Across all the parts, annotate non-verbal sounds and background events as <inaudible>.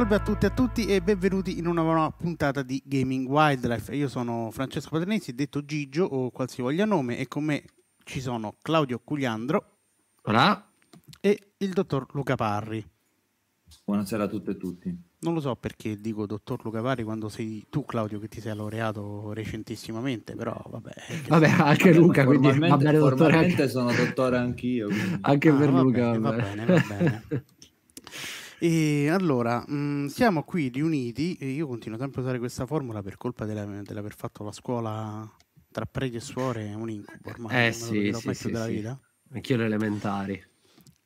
salve a tutti e a tutti e benvenuti in una nuova puntata di Gaming Wildlife. Io sono Francesco Paternesi, detto Gigio o qualsivoglia nome, e con me ci sono Claudio Cugliandro. Hola. E il dottor Luca Parri. Buonasera a tutte e tutti. Non lo so perché dico dottor Luca Parri quando sei tu, Claudio, che ti sei laureato recentissimamente, però vabbè. Vabbè, anche vabbè, Luca, quindi formalmente, vabbè, formalmente anche... sono dottore anch'io. Quindi. Anche ah, per Luca. Bene, va bene, va <laughs> bene. E allora, mh, mm, siamo qui riuniti, io continuo sempre a usare questa formula per colpa della, dell'aver fatto la scuola tra preghi e suore, è un incubo ormai, eh, sì, sì, sì, della sì. vita. Anch'io le elementari.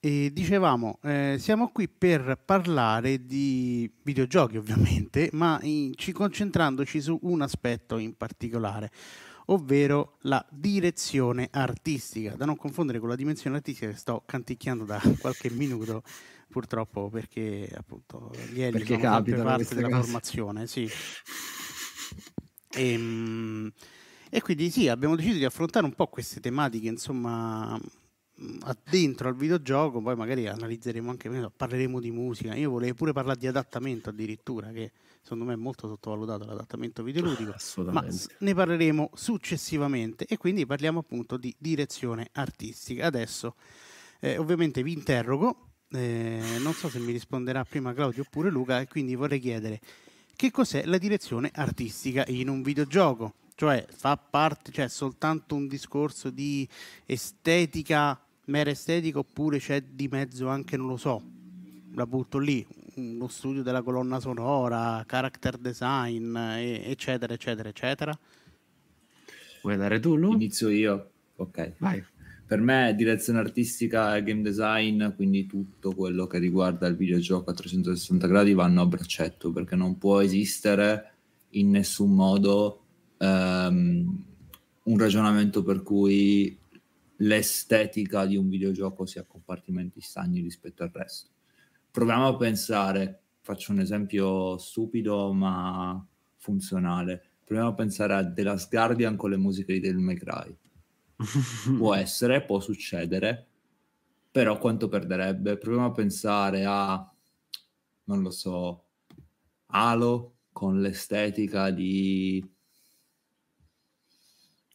E dicevamo, eh, siamo qui per parlare di videogiochi ovviamente, ma in, ci concentrandoci su un aspetto in particolare, ovvero la direzione artistica, da non confondere con la dimensione artistica che sto canticchiando da qualche minuto purtroppo perché appunto gli Eli perché sono sempre parte della cose. formazione, sì. E, ehm, e, quindi sì, abbiamo deciso di affrontare un po' queste tematiche, insomma, dentro al videogioco, poi magari analizzeremo anche, meno, parleremo di musica, io volevo pure parlare di adattamento addirittura, che secondo me è molto sottovalutato l'adattamento videoludico, ah, ma ne parleremo successivamente e quindi parliamo appunto di direzione artistica. Adesso eh, ovviamente vi interrogo eh, non so se mi risponderà prima Claudio oppure Luca, e quindi vorrei chiedere che cos'è la direzione artistica in un videogioco? Cioè, fa parte, cioè, soltanto un discorso di estetica, mera estetica, oppure c'è di mezzo anche, non lo so, la butto lì, lo studio della colonna sonora, character design, eccetera, eccetera, eccetera. Vuoi andare tu, Lu? Inizio io. Ok. Vai per me direzione artistica e game design, quindi tutto quello che riguarda il videogioco a 360 gradi vanno a braccetto perché non può esistere in nessun modo um, un ragionamento per cui l'estetica di un videogioco sia a compartimenti stagni rispetto al resto. Proviamo a pensare, faccio un esempio stupido ma funzionale, proviamo a pensare a The Last Guardian con le musiche di Del May Cry può essere, può succedere, però quanto perderebbe? Proviamo a pensare a, non lo so, Halo con l'estetica di...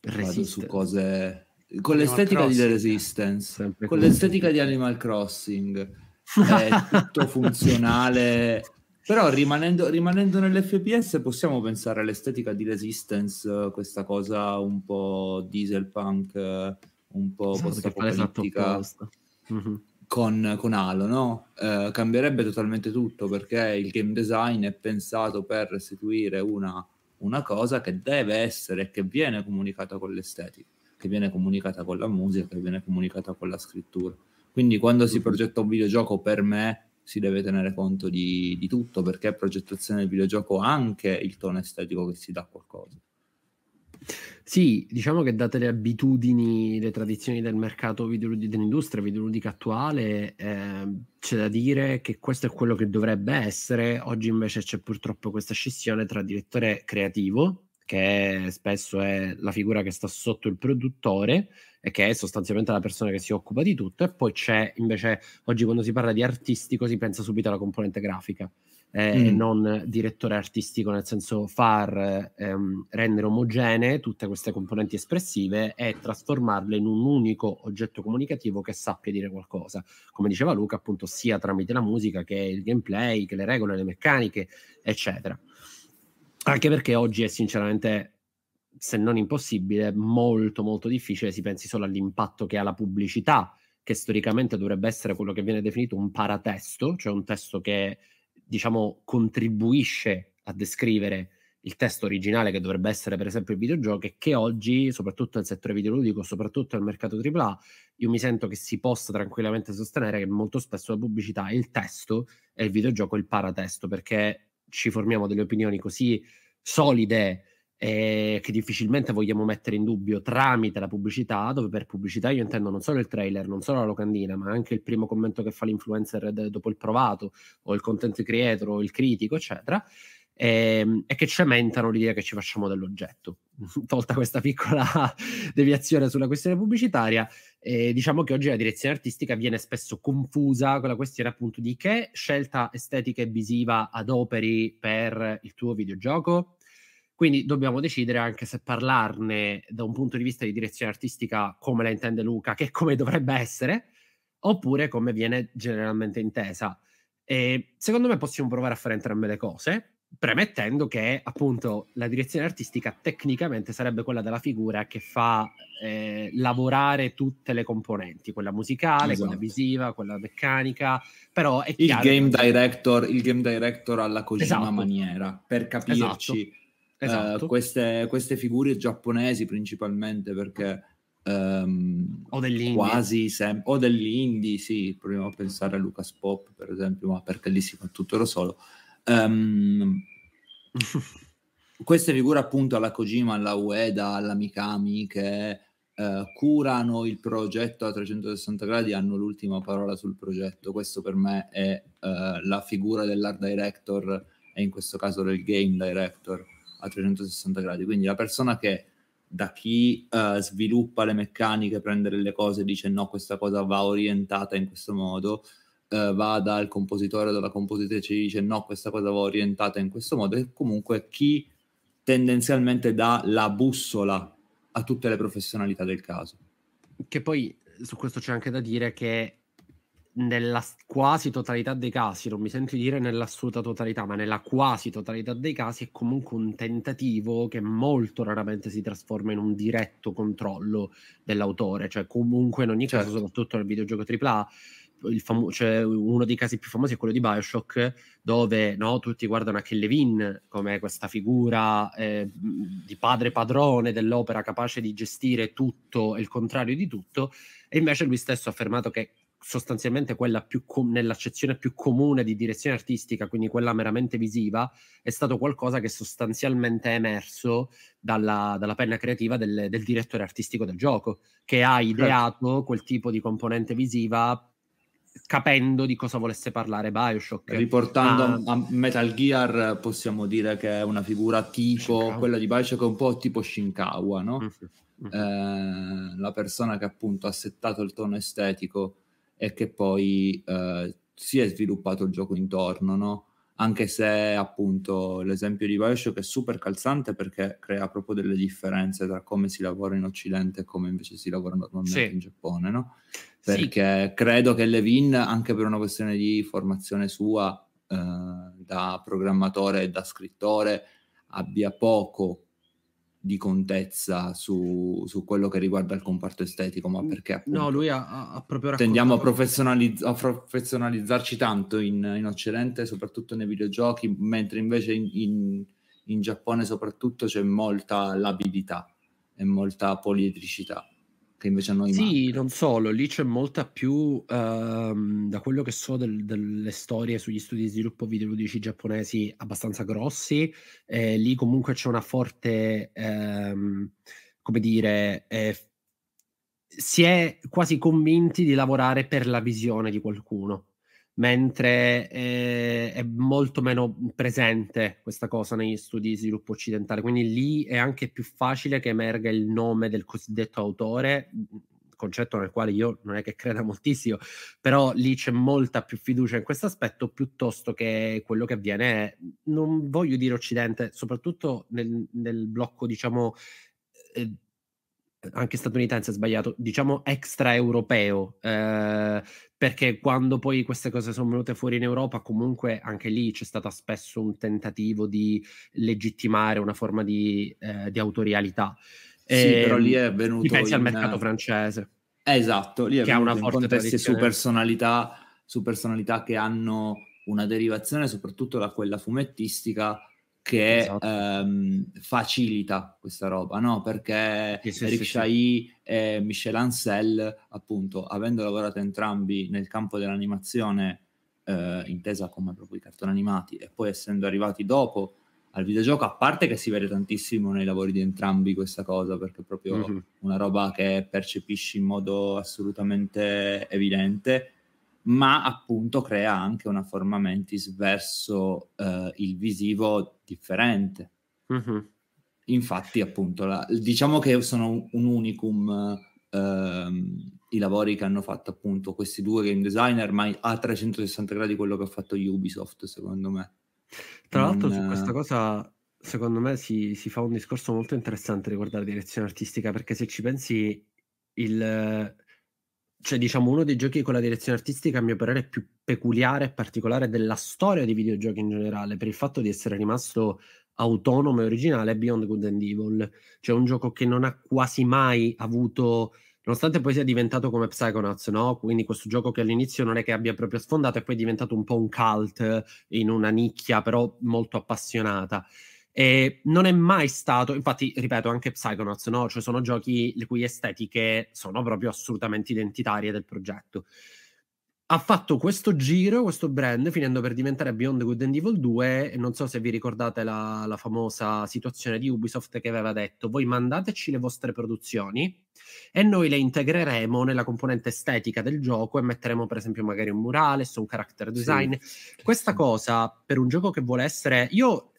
Vado su cose... Con Animal l'estetica Crossing. di The Resistance, con l'estetica di Animal Crossing, è tutto <laughs> funzionale però rimanendo, rimanendo nell'FPS possiamo pensare all'estetica di Resistance, questa cosa un po' diesel punk, un po' esatto, post-apocalittica. Mhm. Con, con, Halo, no? Eh, cambierebbe totalmente tutto perché il game design è pensato per restituire una, una cosa che deve essere che viene comunicata con l'estetica, che viene comunicata con la musica, che viene comunicata con la scrittura. Quindi quando si mhm. progetta un videogioco per me si deve tenere conto di, di tutto, perché progettazione del videogioco ha anche il tono estetico che si dà a qualcosa. Sì, diciamo che date le abitudini, le tradizioni del mercato videoludico, dell'industria videoludica attuale, eh, c'è da dire che questo è quello che dovrebbe essere. Oggi invece c'è purtroppo questa scissione tra direttore creativo, che spesso è la figura che sta sotto il produttore e che è sostanzialmente la persona che si occupa di tutto, e poi c'è invece oggi quando si parla di artistico si pensa subito alla componente grafica. Eh, mm. non direttore artistico, nel senso far ehm, rendere omogenee tutte queste componenti espressive e trasformarle in un unico oggetto comunicativo che sappia dire qualcosa. Come diceva Luca, appunto, sia tramite la musica che il gameplay, che le regole, le meccaniche, eccetera. Anche perché oggi è sinceramente se non impossibile, molto molto difficile, si pensi solo all'impatto che ha la pubblicità, che storicamente dovrebbe essere quello che viene definito un paratesto, cioè un testo che diciamo contribuisce a descrivere il testo originale che dovrebbe essere per esempio il videogioco e che oggi, soprattutto nel settore videoludico, soprattutto nel mercato AAA, io mi sento che si possa tranquillamente sostenere che molto spesso la pubblicità, è il testo e il videogioco il paratesto, perché ci formiamo delle opinioni così solide eh, che difficilmente vogliamo mettere in dubbio tramite la pubblicità, dove per pubblicità io intendo non solo il trailer, non solo la locandina, ma anche il primo commento che fa l'influencer dopo il provato, o il content creator, o il critico, eccetera e, ehm, e che cementano l'idea che ci facciamo dell'oggetto. <laughs> Tolta questa piccola <laughs> deviazione sulla questione pubblicitaria, eh, diciamo che oggi la direzione artistica viene spesso confusa con la questione appunto di che scelta estetica e visiva adoperi per il tuo videogioco. Quindi dobbiamo decidere anche se parlarne da un punto di vista di direzione artistica come la intende Luca, che come dovrebbe essere, oppure come viene generalmente intesa. E secondo me possiamo provare a fare entrambe le cose premettendo che appunto la direzione artistica tecnicamente sarebbe quella della figura che fa eh, lavorare tutte le componenti, quella musicale, esatto. quella visiva, quella meccanica, però è il game, che... director, il game director alla Kojima esatto. maniera, per capirci esatto. esatto. Eh, queste, queste, figure giapponesi principalmente perché um, o dell'indie quasi sempre o dell'indie sì, proviamo a pensare a Lucas Pop per esempio, ma perché lì si fa tutto da solo Um, <laughs> queste figure appunto alla Kojima, alla Ueda, alla Mikami che eh, curano il progetto a 360 gradi hanno l'ultima parola sul progetto. Questo per me è eh, la figura dell'art director e in questo caso del game director a 360 gradi. Quindi la persona che da chi eh, sviluppa le meccaniche, prende le cose e dice no, questa cosa va orientata in questo modo, eh, va dal compositore o dalla compositrice e dice no, questa cosa va orientata in questo modo, e comunque chi tendenzialmente dà la bussola a tutte le professionalità del caso. Che poi eh, su questo c'è anche da dire che nella quasi totalità dei casi, non mi sento dire nell'assoluta totalità, ma nella quasi totalità dei casi è comunque un tentativo che molto raramente si trasforma in un diretto controllo dell'autore, cioè comunque in ogni certo. caso, soprattutto nel videogioco AAA, famo- cioè, uno dei casi più famosi è quello di Bioshock, dove no, tutti guardano a Ken Levin come questa figura eh, di padre padrone dell'opera capace di gestire tutto e il contrario di tutto, e invece lui stesso ha affermato che sostanzialmente quella più com- nell'accezione più comune di direzione artistica, quindi quella meramente visiva, è stato qualcosa che sostanzialmente è emerso dalla, dalla penna creativa del, del, direttore artistico del gioco, che ha certo. ideato quel tipo di componente visiva capendo di cosa volesse parlare Bioshock. Riportando ah. a Metal Gear possiamo dire che è una figura tipo, Shinkawa. quella di Bioshock un po' tipo Shinkawa, no? Mm-hmm. mm-hmm. Eh, la persona che appunto ha settato il tono estetico e che poi eh, si è sviluppato il gioco intorno, no? Anche se appunto l'esempio di Bioshock è super calzante perché crea proprio delle differenze tra come si lavora in Occidente e come invece si lavora normalmente sì. in Giappone, no? perché sì. credo che Levin, anche per una questione di formazione sua eh, da programmatore e da scrittore, abbia poco di contezza su, su, quello che riguarda il comparto estetico, ma perché appunto, no, lui ha, ha proprio tendiamo a, professionalizz- a, professionalizzarci tanto in, in, Occidente, soprattutto nei videogiochi, mentre invece in, in, in Giappone soprattutto c'è molta labilità e molta poliedricità che invece a noi Sì, manca. non solo, lì c'è molta più, ehm, da quello che so del, delle storie sugli studi di sviluppo videoludici giapponesi abbastanza grossi, eh, lì comunque c'è una forte, ehm, come dire, eh, si è quasi convinti di lavorare per la visione di qualcuno mentre eh, è molto meno presente questa cosa negli studi di sviluppo occidentale, quindi lì è anche più facile che emerga il nome del cosiddetto autore, concetto nel quale io non è che creda moltissimo, però lì c'è molta più fiducia in questo aspetto piuttosto che quello che avviene, non voglio dire occidente, soprattutto nel, nel blocco diciamo... Eh, anche statunitense sbagliato, diciamo extraeuropeo, eh, perché quando poi queste cose sono venute fuori in Europa, comunque anche lì c'è stato spesso un tentativo di legittimare una forma di, eh, di autorialità. Sì, e, però lì è ehm, venuto... Pensi in... al mercato francese. esatto, lì è che ha una forte contesti su personalità, su personalità che hanno una derivazione soprattutto da quella fumettistica che esatto. ehm, facilita questa roba, no? Perché sì, sì, Eric Chahi sì. e Michel Ansel, appunto, avendo lavorato entrambi nel campo dell'animazione, eh, intesa come proprio i cartoni animati, e poi essendo arrivati dopo al videogioco, a parte che si vede tantissimo nei lavori di entrambi questa cosa, perché è proprio mm-hmm. una roba che percepisci in modo assolutamente evidente, ma appunto crea anche una forma mentis verso eh, il visivo differente. Mm-hmm. Infatti, appunto, la, diciamo che sono un, unicum ehm, i lavori che hanno fatto appunto questi due game designer, ma a 360 gradi quello che ha fatto Ubisoft, secondo me. Tra l'altro, su questa cosa, secondo me, si, si, fa un discorso molto interessante riguardo alla direzione artistica, perché se ci pensi, il, cioè diciamo uno dei giochi con la direzione artistica a mio parere più peculiare e particolare della storia dei videogiochi in generale per il fatto di essere rimasto autonomo e originale è Beyond Good and Evil cioè un gioco che non ha quasi mai avuto nonostante poi sia diventato come Psychonauts no? quindi questo gioco che all'inizio non è che abbia proprio sfondato e poi è diventato un po' un cult in una nicchia però molto appassionata e non è mai stato, infatti, ripeto, anche Psychonauts, no? Cioè sono giochi le cui estetiche sono proprio assolutamente identitarie del progetto. Ha fatto questo giro, questo brand, finendo per diventare Beyond Good and Evil 2. Non so se vi ricordate la, la famosa situazione di Ubisoft che aveva detto: voi mandateci le vostre produzioni e noi le integreremo nella componente estetica del gioco e metteremo per esempio magari un murale su un character design. Sì. Questa cosa per un gioco che vuole essere io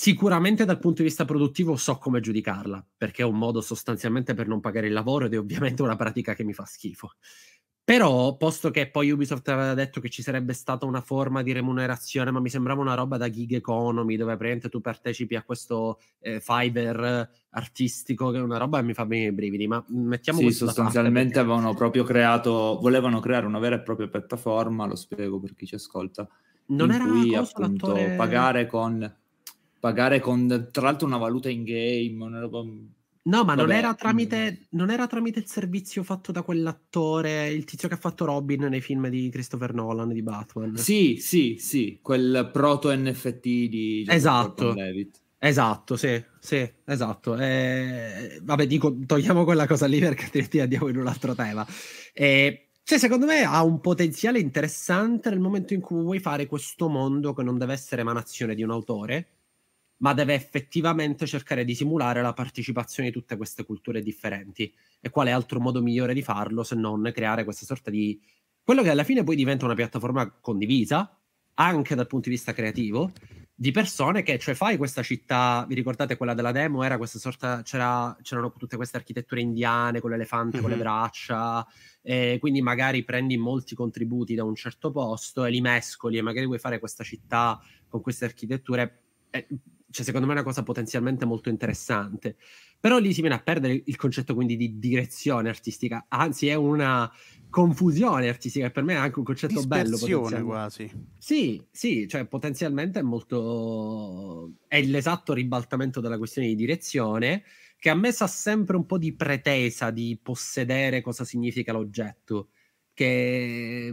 Sicuramente dal punto di vista produttivo so come giudicarla, perché è un modo sostanzialmente per non pagare il lavoro ed è ovviamente una pratica che mi fa schifo. Però, posto che poi Ubisoft aveva detto che ci sarebbe stata una forma di remunerazione, ma mi sembrava una roba da gig economy, dove praticamente tu partecipi a questo eh, Fiverr artistico, che è una roba che mi fa venire i brividi. Ma mettiamo sì, sostanzialmente perché... avevano proprio creato, volevano creare una vera e propria piattaforma, lo spiego per chi ci ascolta, non era cui appunto l'attore... pagare con pagare con tra l'altro una valuta in game, roba... No, ma non, era mm. tramite, non era tramite il servizio fatto da quell'attore, il tizio che ha fatto Robin nei film di Christopher Nolan, di Batman. Sì, sì, sì, quel proto NFT di Jacob esatto. Levitt. Esatto, sì, sì, esatto. Eh, vabbè, dico, togliamo quella cosa lì perché altrimenti andiamo in un altro tema. Eh, cioè, secondo me ha un potenziale interessante nel momento in cui vuoi fare questo mondo che non deve essere emanazione di un autore, ma deve effettivamente cercare di simulare la partecipazione di tutte queste culture differenti. E quale altro modo migliore di farlo se non creare questa sorta di... quello che alla fine poi diventa una piattaforma condivisa, anche dal punto di vista creativo, di persone che, cioè fai questa città, vi ricordate quella della demo, era questa sorta, c'era, c'erano tutte queste architetture indiane con l'elefante, mm-hmm. con le mhm. braccia, e quindi magari prendi molti contributi da un certo posto e li mescoli e magari vuoi fare questa città con queste architetture. Eh, cioè, secondo me è una cosa potenzialmente molto interessante. Però lì si viene a perdere il concetto quindi di direzione artistica, anzi è una confusione artistica, per me è anche un concetto bello. quasi. Sì, sì, cioè potenzialmente è molto... è l'esatto ribaltamento della questione di direzione, che a me sa sempre un po' di pretesa di possedere cosa significa l'oggetto, che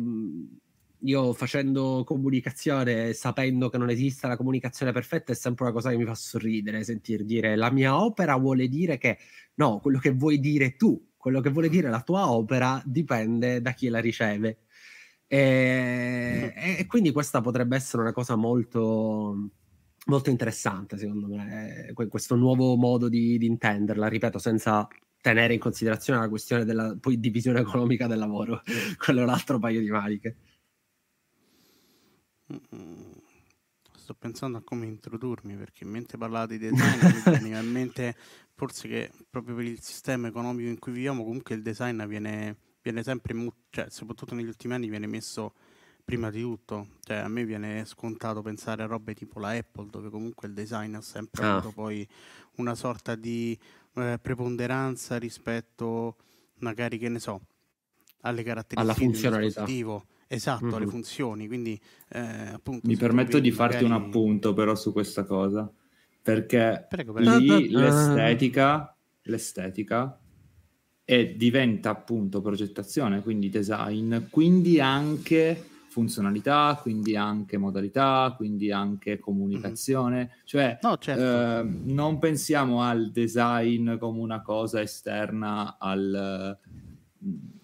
io facendo comunicazione, sapendo che non esiste la comunicazione perfetta, è sempre una cosa che mi fa sorridere sentir dire la mia opera vuole dire che no, quello che vuoi dire tu, quello che vuole dire la tua opera dipende da chi la riceve. E, mm. e quindi questa potrebbe essere una cosa molto, molto interessante, secondo me, eh, questo nuovo modo di, di intenderla, ripeto, senza tenere in considerazione la questione della poi, divisione economica del lavoro, quello è un altro paio di maniche. Sto pensando a come introdurmi perché mentre parlavo di design mi in mente forse che proprio per il sistema economico in cui viviamo comunque il design viene, viene sempre, cioè, soprattutto negli ultimi anni viene messo prima di tutto, cioè, a me viene scontato pensare a robe tipo la Apple dove comunque il design ha sempre ah. avuto poi una sorta di eh, preponderanza rispetto magari che ne so alle caratteristiche alla funzionalità. Esatto, mm-hmm. le mhm. funzioni, quindi eh, appunto... Mi permetto di farti un appunto però su questa cosa, perché prego, prego. lì l'estetica, l'estetica e diventa appunto progettazione, quindi design, quindi anche funzionalità, quindi anche modalità, quindi anche mhm. comunicazione, mm-hmm. cioè no, certo. eh, non pensiamo al design come una cosa esterna al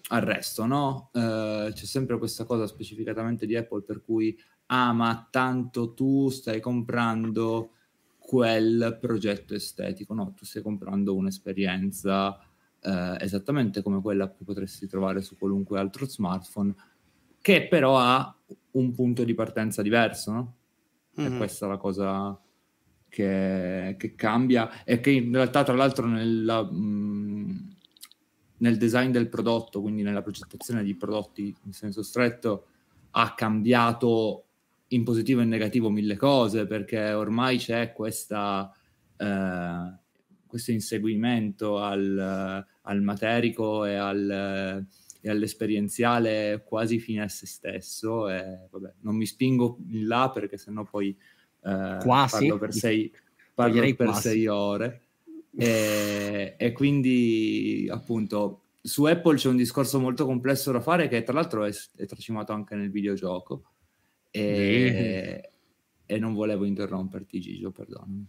al resto, no? Eh, c'è sempre questa cosa specificatamente di Apple per cui ah ma tanto tu stai comprando quel progetto estetico, no? Tu stai comprando un'esperienza eh, esattamente come quella che potresti trovare su qualunque altro smartphone, che però ha un punto di partenza diverso, no? Mm-hmm. E questa è la cosa che, che, cambia e che in realtà tra l'altro nella... Mh, mm, nel design del prodotto, quindi nella progettazione di prodotti in senso stretto, ha cambiato in positivo e in negativo mille cose, perché ormai c'è questa, eh, questo inseguimento al, al materico e, al, e, all'esperienziale quasi fine a se stesso. E, vabbè, non mi spingo in là perché sennò poi eh, quasi. parlo per sei, parlo per sei ore. E, e, quindi appunto su Apple c'è un discorso molto complesso da fare che tra l'altro è, è tracimato anche nel videogioco e, e non volevo interromperti Gigio, perdonami.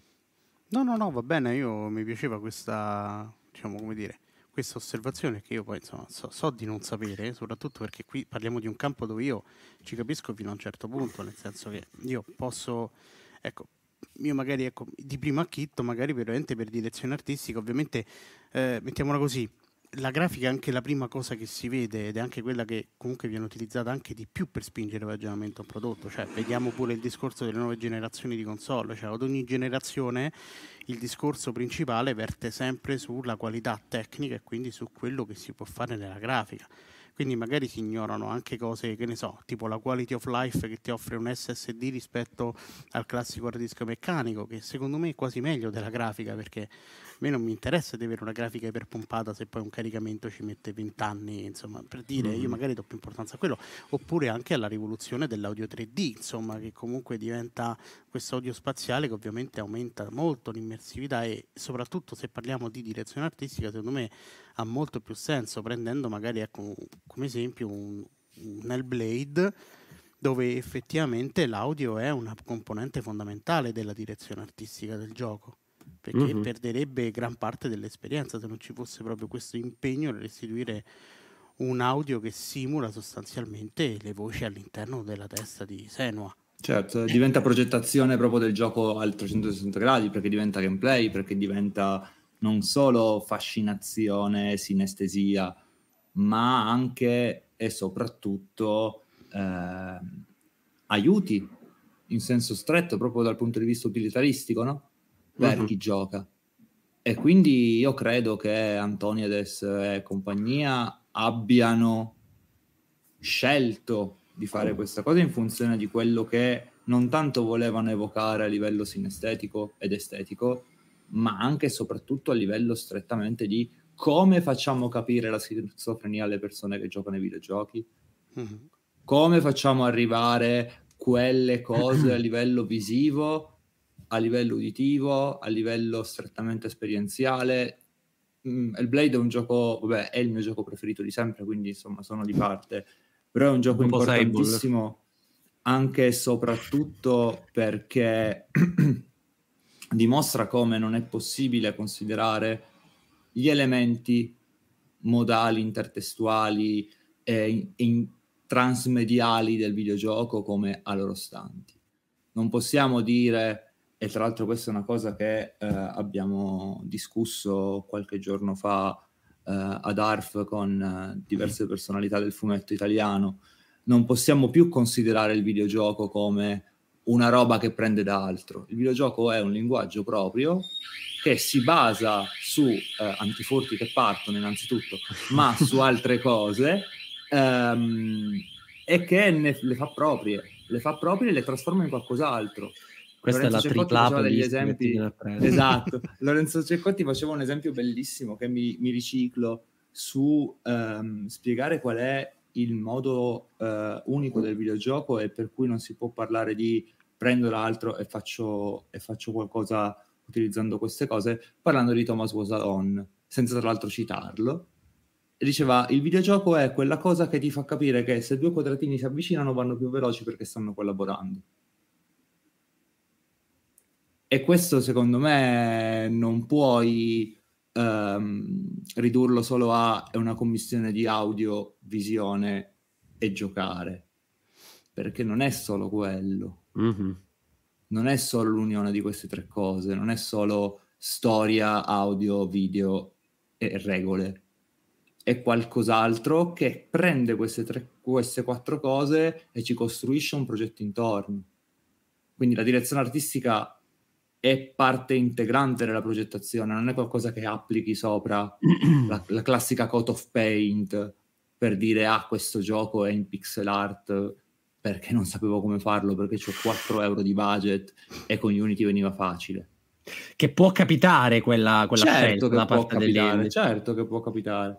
No, no, no, va bene, io mi piaceva questa, diciamo come dire, questa osservazione che io poi insomma, so, so, di non sapere, soprattutto perché qui parliamo di un campo dove io ci capisco fino a un certo punto, nel senso che io posso, ecco, io magari ecco, di primo acchitto, magari veramente per direzione artistica, ovviamente eh, mettiamola così, la grafica è anche la prima cosa che si vede ed è anche quella che comunque viene utilizzata anche di più per spingere l'aggiornamento a un prodotto, cioè vediamo pure il discorso delle nuove generazioni di console, cioè ad ogni generazione il discorso principale verte sempre sulla qualità tecnica e quindi su quello che si può fare nella grafica quindi magari si ignorano anche cose, che ne so, tipo la quality of life che ti offre un SSD rispetto al classico hard disk meccanico, che secondo me è quasi meglio della grafica perché a me non mi interessa di avere una grafica iperpompata se poi un caricamento ci mette 20 anni, insomma, per dire mm. io mm-hmm. magari do più importanza a quello, oppure anche alla rivoluzione dell'audio 3D, insomma, che comunque diventa questo audio spaziale che ovviamente aumenta molto l'immersività e soprattutto se parliamo di direzione artistica, secondo me ha molto più senso prendendo magari ecco, come esempio un, un Hellblade dove effettivamente l'audio è una componente fondamentale della direzione artistica del gioco perché mm-hmm. perderebbe gran parte dell'esperienza se non ci fosse proprio questo impegno nel restituire un audio che simula sostanzialmente le voci all'interno della testa di Senua. Certo, diventa progettazione proprio del gioco al 360 gradi, perché diventa gameplay, perché diventa non solo fascinazione, sinestesia, ma anche e soprattutto eh, aiuti in senso stretto, proprio dal punto di vista utilitaristico, no? per uh-huh. chi gioca. E quindi io credo che Antoniades e compagnia abbiano scelto di fare oh. questa cosa in funzione di quello che non tanto volevano evocare a livello sinestetico ed estetico, ma anche e soprattutto a livello strettamente di come facciamo capire la schizofrenia alle persone che giocano ai videogiochi, come facciamo arrivare quelle cose a livello visivo a livello uditivo, a livello strettamente esperienziale. il mm, Blade è un gioco, vabbè, è il mio gioco preferito di sempre, quindi insomma sono di parte, però è un gioco un importantissimo anche e soprattutto perché <clears throat> dimostra come non è possibile considerare gli elementi modali, intertestuali e, in, in transmediali del videogioco come a loro stanti. Non possiamo dire e tra l'altro questa è una cosa che eh, abbiamo discusso qualche giorno fa eh, ad ARF con eh, diverse personalità del fumetto italiano, non possiamo più considerare il videogioco come una roba che prende da altro. Il videogioco è un linguaggio proprio che si basa su eh, antiforti che partono innanzitutto, ma su altre cose ehm, e che ne, le fa proprie, le fa proprie e le trasforma in qualcos'altro. Questa Lorenzo è la Cecotti faceva degli esempi. <laughs> Esatto. <laughs> Lorenzo Cecotti faceva un esempio bellissimo che mi, mi riciclo su um, spiegare qual è il modo uh, unico del videogioco e per cui non si può parlare di prendo l'altro e faccio, e faccio qualcosa utilizzando queste cose, parlando di Thomas Wasalon, senza tra l'altro citarlo. diceva, il videogioco è quella cosa che ti fa capire che se due quadratini si avvicinano vanno più veloci perché stanno collaborando. E questo secondo me non puoi ehm, ridurlo solo a una commissione di audio, visione e giocare, perché non è solo quello. Mm-hmm. Non è solo l'unione di queste tre cose, non è solo storia, audio, video e regole è qualcos'altro che prende queste, tre, queste quattro cose e ci costruisce un progetto intorno. Quindi la direzione artistica è parte integrante della progettazione, non è qualcosa che applichi sopra <clears throat> la, la, classica coat of paint per dire ah questo gioco è in pixel art perché non sapevo come farlo, perché ho 4 euro di budget e con Unity veniva facile. Che può capitare quella, quella certo scelta da parte capitare, Certo che può capitare.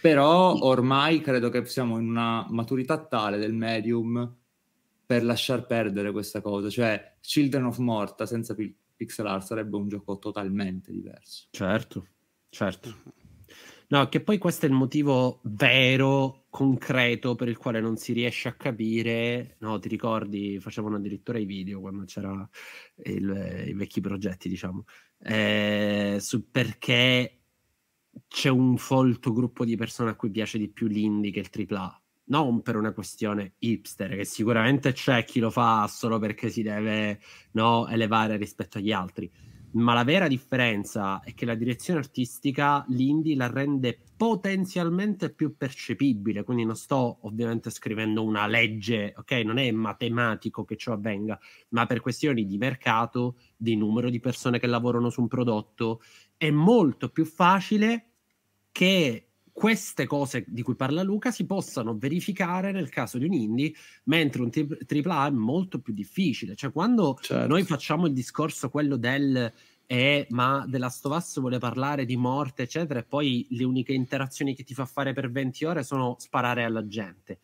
Però ormai credo che siamo in una maturità tale del medium per lasciar perdere questa cosa. Cioè, Children of Morta senza pi- pixel art sarebbe un gioco totalmente diverso. Certo, certo. No, che poi questo è il motivo vero, concreto, per il quale non si riesce a capire. No, ti ricordi, facevano addirittura i video quando c'erano i vecchi progetti, diciamo, eh, su perché c'è un folto gruppo di persone a cui piace di più l'indie che il AAA non per una questione hipster, che sicuramente c'è chi lo fa solo perché si deve no, elevare rispetto agli altri, ma la vera differenza è che la direzione artistica l'indie la rende potenzialmente più percepibile, quindi non sto ovviamente scrivendo una legge, ok? Non è matematico che ciò avvenga, ma per questioni di mercato, di numero di persone che lavorano su un prodotto, è molto più facile che queste cose di cui parla Luca si possano verificare nel caso di un indie, mentre un tri- AAA è molto più difficile. Cioè, quando certo. noi facciamo il discorso quello del eh, ma della Stovass vuole parlare di morte, eccetera, e poi le uniche interazioni che ti fa fare per 20 ore sono sparare alla gente.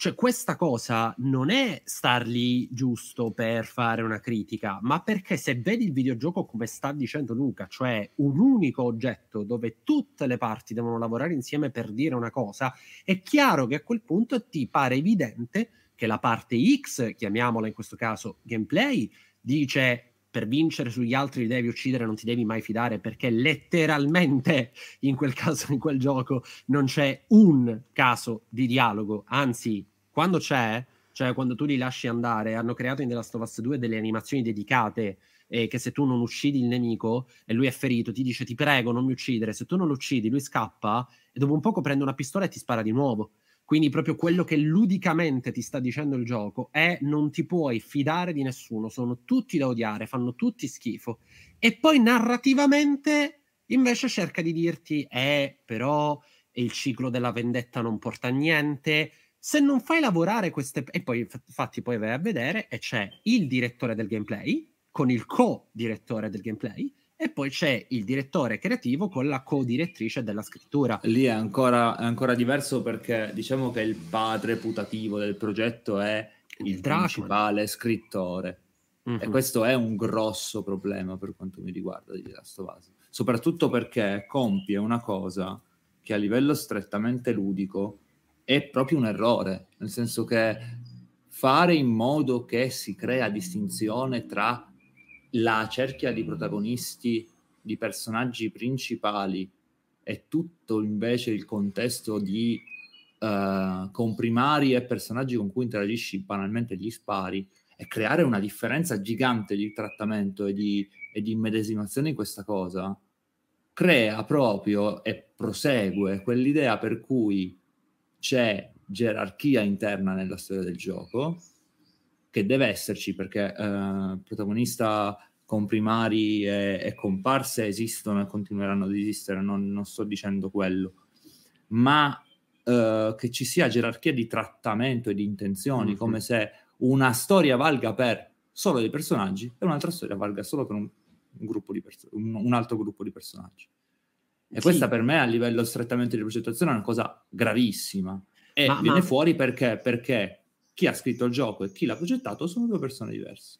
Cioè, questa cosa non è star lì giusto per fare una critica, ma perché se vedi il videogioco come sta dicendo Luca, cioè un unico oggetto dove tutte le parti devono lavorare insieme per dire una cosa, è chiaro che a quel punto ti pare evidente che la parte X, chiamiamola in questo caso gameplay, dice per vincere sugli altri li devi uccidere, non ti devi mai fidare perché letteralmente <laughs> in quel caso, in quel gioco, non c'è un caso di dialogo. Anzi, quando c'è, cioè quando tu li lasci andare, hanno creato in The Last of Us 2 delle animazioni dedicate eh, che se tu non uccidi il nemico e lui è ferito, ti dice ti prego non mi uccidere, se tu non lo uccidi lui scappa e dopo un poco prende una pistola e ti spara di nuovo. Quindi proprio quello che ludicamente ti sta dicendo il gioco è non ti puoi fidare di nessuno, sono tutti da odiare, fanno tutti schifo. E poi narrativamente invece cerca di dirti eh però il ciclo della vendetta non porta a niente. Se non fai lavorare queste... E poi infatti poi vai a vedere e c'è il direttore del gameplay con il co-direttore del gameplay e poi c'è il direttore creativo con la co-direttrice della scrittura. Lì è ancora, è ancora diverso perché diciamo che il padre putativo del progetto è il, il principale scrittore. Mm-hmm. E mhm. questo è un grosso problema per quanto mi riguarda di Last of Us. Soprattutto perché compie una cosa che a livello strettamente ludico è proprio un errore, nel senso che fare in modo che si crea distinzione tra la cerchia di protagonisti, di personaggi principali e tutto invece il contesto di uh, eh, comprimari e personaggi con cui interagisci banalmente gli spari e creare una differenza gigante di trattamento e di, e di immedesimazione in questa cosa crea proprio e prosegue quell'idea per cui c'è gerarchia interna nella storia del gioco che deve esserci perché eh, protagonista con primari e, e, comparse esistono e continueranno ad esistere, non, non sto dicendo quello, ma eh, che ci sia gerarchia di trattamento e di intenzioni, mm-hmm. come se una storia valga per solo dei personaggi e un'altra storia valga solo per un, un, perso- un, un altro gruppo di personaggi. E sì. questa per me a livello strettamente di progettazione è una cosa gravissima. E ma, viene ma... fuori perché? Perché chi ha scritto il gioco e chi l'ha progettato sono due persone diverse.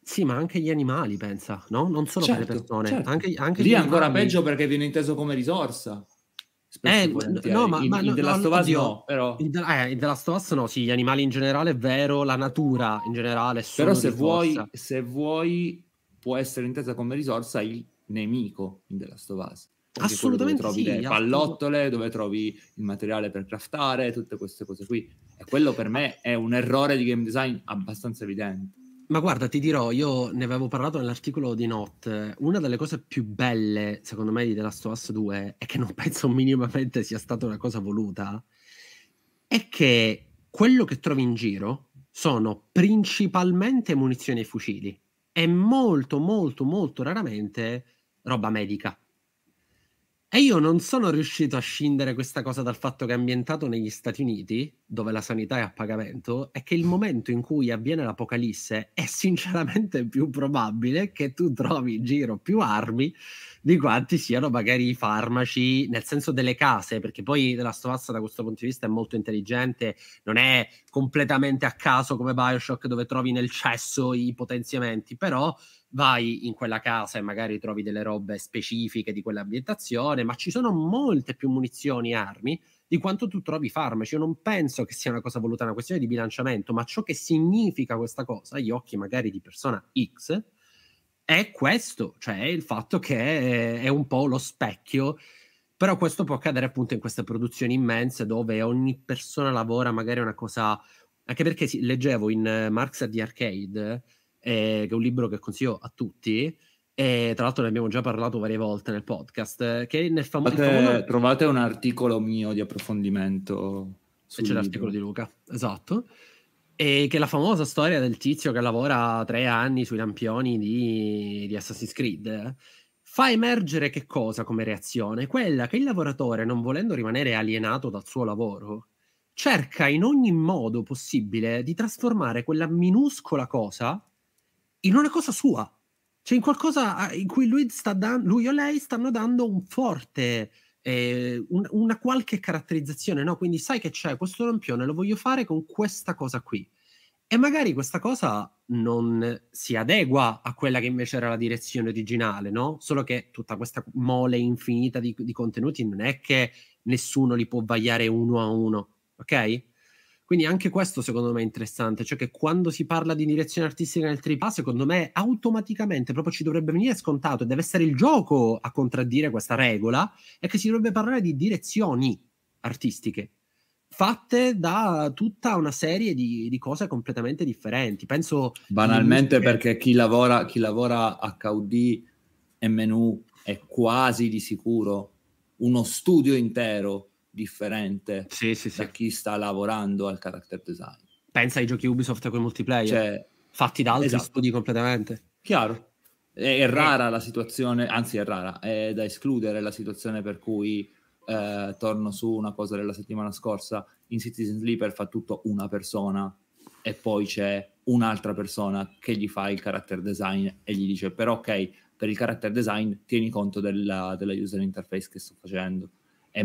Sì, ma anche gli animali, pensa, no? Non solo certo, per le certo, persone. Certo. Anche, anche Lì è ancora peggio perché viene inteso come risorsa. Eh, no, ma, in, ma in The Last of Us no, però. In, eh, The Last of Us no, sì, gli animali in generale è vero, la natura in generale Però se vuoi, se vuoi, può essere intesa come risorsa il nemico in The Last of Us. Assolutamente dove trovi sì, le pallottole, dove trovi il materiale per craftare, tutte queste cose qui. E quello per me è un errore di game design abbastanza evidente. Ma guarda, ti dirò, io ne avevo parlato nell'articolo di Not. Una delle cose più belle, secondo me, di The Last of Us 2 e che non <laughs> penso minimamente sia stata una cosa voluta. È che quello che trovi in giro sono principalmente munizioni e fucili e molto, molto, molto raramente roba medica e io non sono riuscito a scindere questa cosa dal fatto che è ambientato negli Stati Uniti, dove la sanità è a pagamento, e che il momento in cui avviene l'apocalisse è sinceramente più probabile che tu trovi in giro più armi di quanti siano magari i farmaci nel senso delle case, perché poi la Stovassa da questo punto di vista è molto intelligente, non è completamente a caso come Bioshock dove trovi nel cesso i potenziamenti, però vai in quella casa e magari trovi delle robe specifiche di quell'ambientazione, ma ci sono molte più munizioni e armi di quanto tu trovi farmaci. Io non penso che sia una cosa voluta, una questione di bilanciamento, ma ciò che significa questa cosa agli occhi magari di persona X è questo, cioè il fatto che eh, è un po' lo specchio, però questo può accadere appunto in queste produzioni immense dove ogni persona lavora magari una cosa, anche perché sì, leggevo in eh, Marx the Arcade, eh, che è un libro che consiglio a tutti, e tra l'altro ne abbiamo già parlato varie volte nel podcast, eh, che nel famo- famoso... Trovate un articolo mio di approfondimento. C'è libro. l'articolo di Luca, esatto. E che la famosa storia del tizio che lavora tre anni sui lampioni di, di Assassin's Creed eh, fa emergere che cosa come reazione? Quella che il lavoratore, non volendo rimanere alienato dal suo lavoro, cerca in ogni modo possibile di trasformare quella minuscola cosa in una cosa sua, cioè in qualcosa in cui lui, sta da- lui o lei stanno dando un forte eh, un, una qualche caratterizzazione, no? Quindi sai che c'è questo lampione, lo voglio fare con questa cosa qui. E magari questa cosa non si adegua a quella che invece era la direzione originale, no? Solo che tutta questa mole infinita di, di contenuti non è che nessuno li può vagliare uno a uno, ok? Quindi anche questo secondo me è interessante, cioè che quando si parla di direzione artistica nel AAA, secondo me automaticamente proprio ci dovrebbe venire scontato e deve essere il gioco a contraddire questa regola, è che si dovrebbe parlare di direzioni artistiche fatte da tutta una serie di, di cose completamente differenti. Penso banalmente perché chi lavora, chi lavora HUD e menu è quasi di sicuro uno studio intero differente sì, sì, sì. da chi sta lavorando al character design. Pensa ai giochi Ubisoft con multiplayer, cioè, fatti da altri esatto. studi completamente. Chiaro. È, è eh. rara eh. la situazione, anzi è rara, è da escludere la situazione per cui, eh, torno su una cosa della settimana scorsa, in Citizen Sleeper fa tutto una persona e poi c'è un'altra persona che gli fa il character design e gli dice però ok, per il character design tieni conto della, della user interface che sto facendo.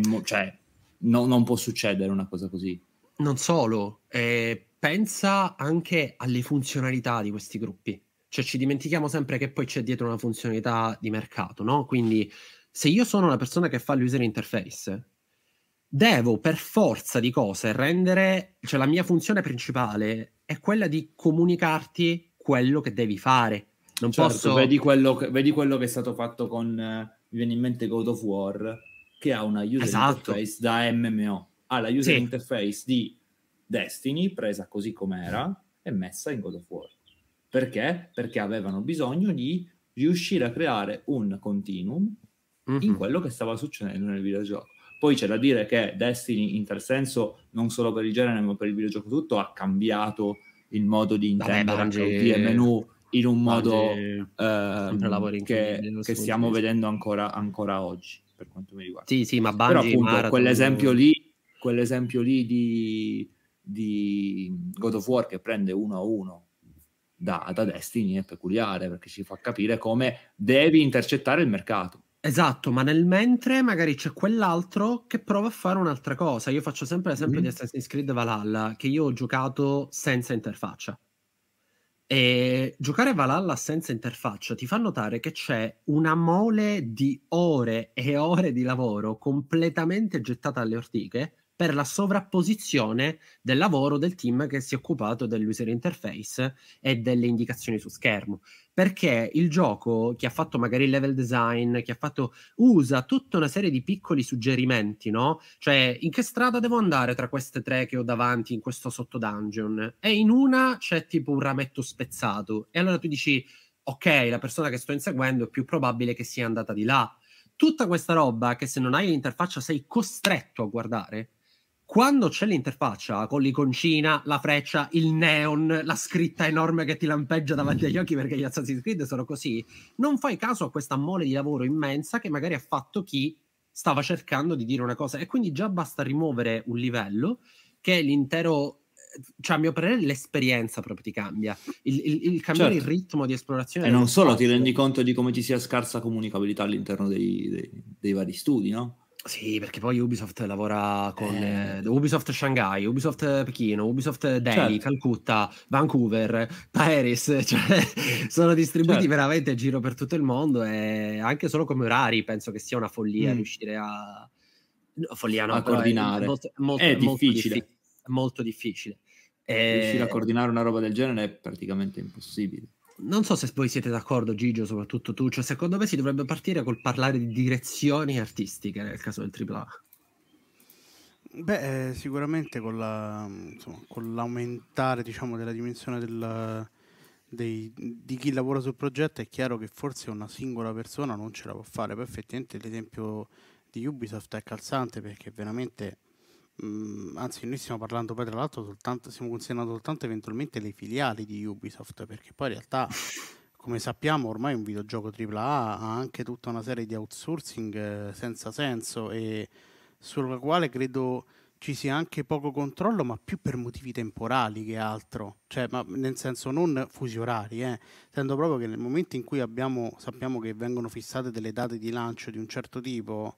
Mo- cioè, no, non può succedere una cosa così. Non solo, eh, pensa anche alle funzionalità di questi gruppi. Cioè ci dimentichiamo sempre che poi c'è dietro una funzionalità di mercato, no? Quindi se io sono una persona che fa l'user interface, devo per forza di cose rendere, cioè la mia funzione principale è quella di comunicarti quello che devi fare. Non certo, posso... Vedi quello, che, vedi quello, che, è stato fatto con, eh, mi viene in mente God of War, che ha una user esatto. interface da MMO. Ha la user sì. interface di Destiny presa così com'era e messa in God of War. Perché? Perché avevano bisogno di riuscire a creare un continuum mm-hmm. in mhm. quello che stava succedendo nel videogioco. Poi c'è da dire che Destiny, in tal senso, non solo per il genere, ma per il videogioco tutto, ha cambiato il modo di intendere HUD e menu in un modo Bungie, ehm, che, che stiamo vedendo ancora, ancora oggi per quanto mi riguarda. Sì, sì, ma Bungie, Però appunto Marathon, quell'esempio lì, quell'esempio lì di, di God of War che prende uno a uno da, da Destiny è peculiare perché ci fa capire come devi intercettare il mercato. Esatto, ma nel mentre magari c'è quell'altro che prova a fare un'altra cosa. Io faccio sempre l'esempio mm di Assassin's Creed Valhalla, che io ho giocato senza interfaccia. E giocare Valhalla senza interfaccia ti fa notare che c'è una mole di ore e ore di lavoro completamente gettata alle ortiche per la sovrapposizione del lavoro del team che si è occupato dell'user interface e delle indicazioni su schermo. Perché il gioco, chi ha fatto magari il level design, chi ha fatto, usa tutta una serie di piccoli suggerimenti, no? Cioè, in che strada devo andare tra queste tre che ho davanti in questo sotto dungeon? E in una c'è tipo un rametto spezzato. E allora tu dici, ok, la persona che sto inseguendo è più probabile che sia andata di là. Tutta questa roba che se non hai l'interfaccia sei costretto a guardare, quando c'è l'interfaccia con l'iconcina, la freccia, il neon, la scritta enorme che ti lampeggia davanti agli occhi perché gli Assassin's Creed sono così, non fai caso a questa mole di lavoro immensa che magari ha fatto chi stava cercando di dire una cosa e quindi già basta rimuovere un livello che l'intero cioè a mio parere l'esperienza proprio ti cambia il, il, il cambiare certo. il ritmo di esplorazione e non solo ti rendi conto di come ci sia scarsa comunicabilità all'interno dei, dei, dei vari studi no? Sì, perché poi Ubisoft lavora con eh. eh. Ubisoft Shanghai, Ubisoft Pechino, Ubisoft Delhi, certo. Calcutta, Vancouver, Paris, <laughs> cioè sono distribuiti certo. veramente a giro per tutto il mondo e anche solo come orari penso che sia una follia mm. riuscire a... Follia no, a coordinare. È, molto, molto, è molto difficile. Diffi- molto difficile. E... Riuscire a eh, coordinare una roba del genere è praticamente impossibile non so se voi siete d'accordo, Gigio, soprattutto tu. Cioè, secondo me si dovrebbe partire col parlare di direzioni artistiche nel caso del AAA. Beh, eh, sicuramente con, la, insomma, con l'aumentare diciamo, della dimensione del, dei, di chi lavora sul progetto è chiaro che forse una singola persona non ce la può fare. Perfettamente l'esempio di Ubisoft è calzante perché veramente mh, anzi noi stiamo parlando poi tra l'altro soltanto, stiamo considerando soltanto eventualmente le filiali di Ubisoft, perché poi in realtà <laughs> come sappiamo ormai un videogioco AAA ha anche tutta una serie di outsourcing eh, senza senso e sulla quale credo ci sia anche poco controllo, ma più per motivi temporali che altro, cioè, nel senso non fusi orari, eh. intendo proprio che nel momento in cui abbiamo, sappiamo che vengono fissate delle date di lancio di un certo tipo,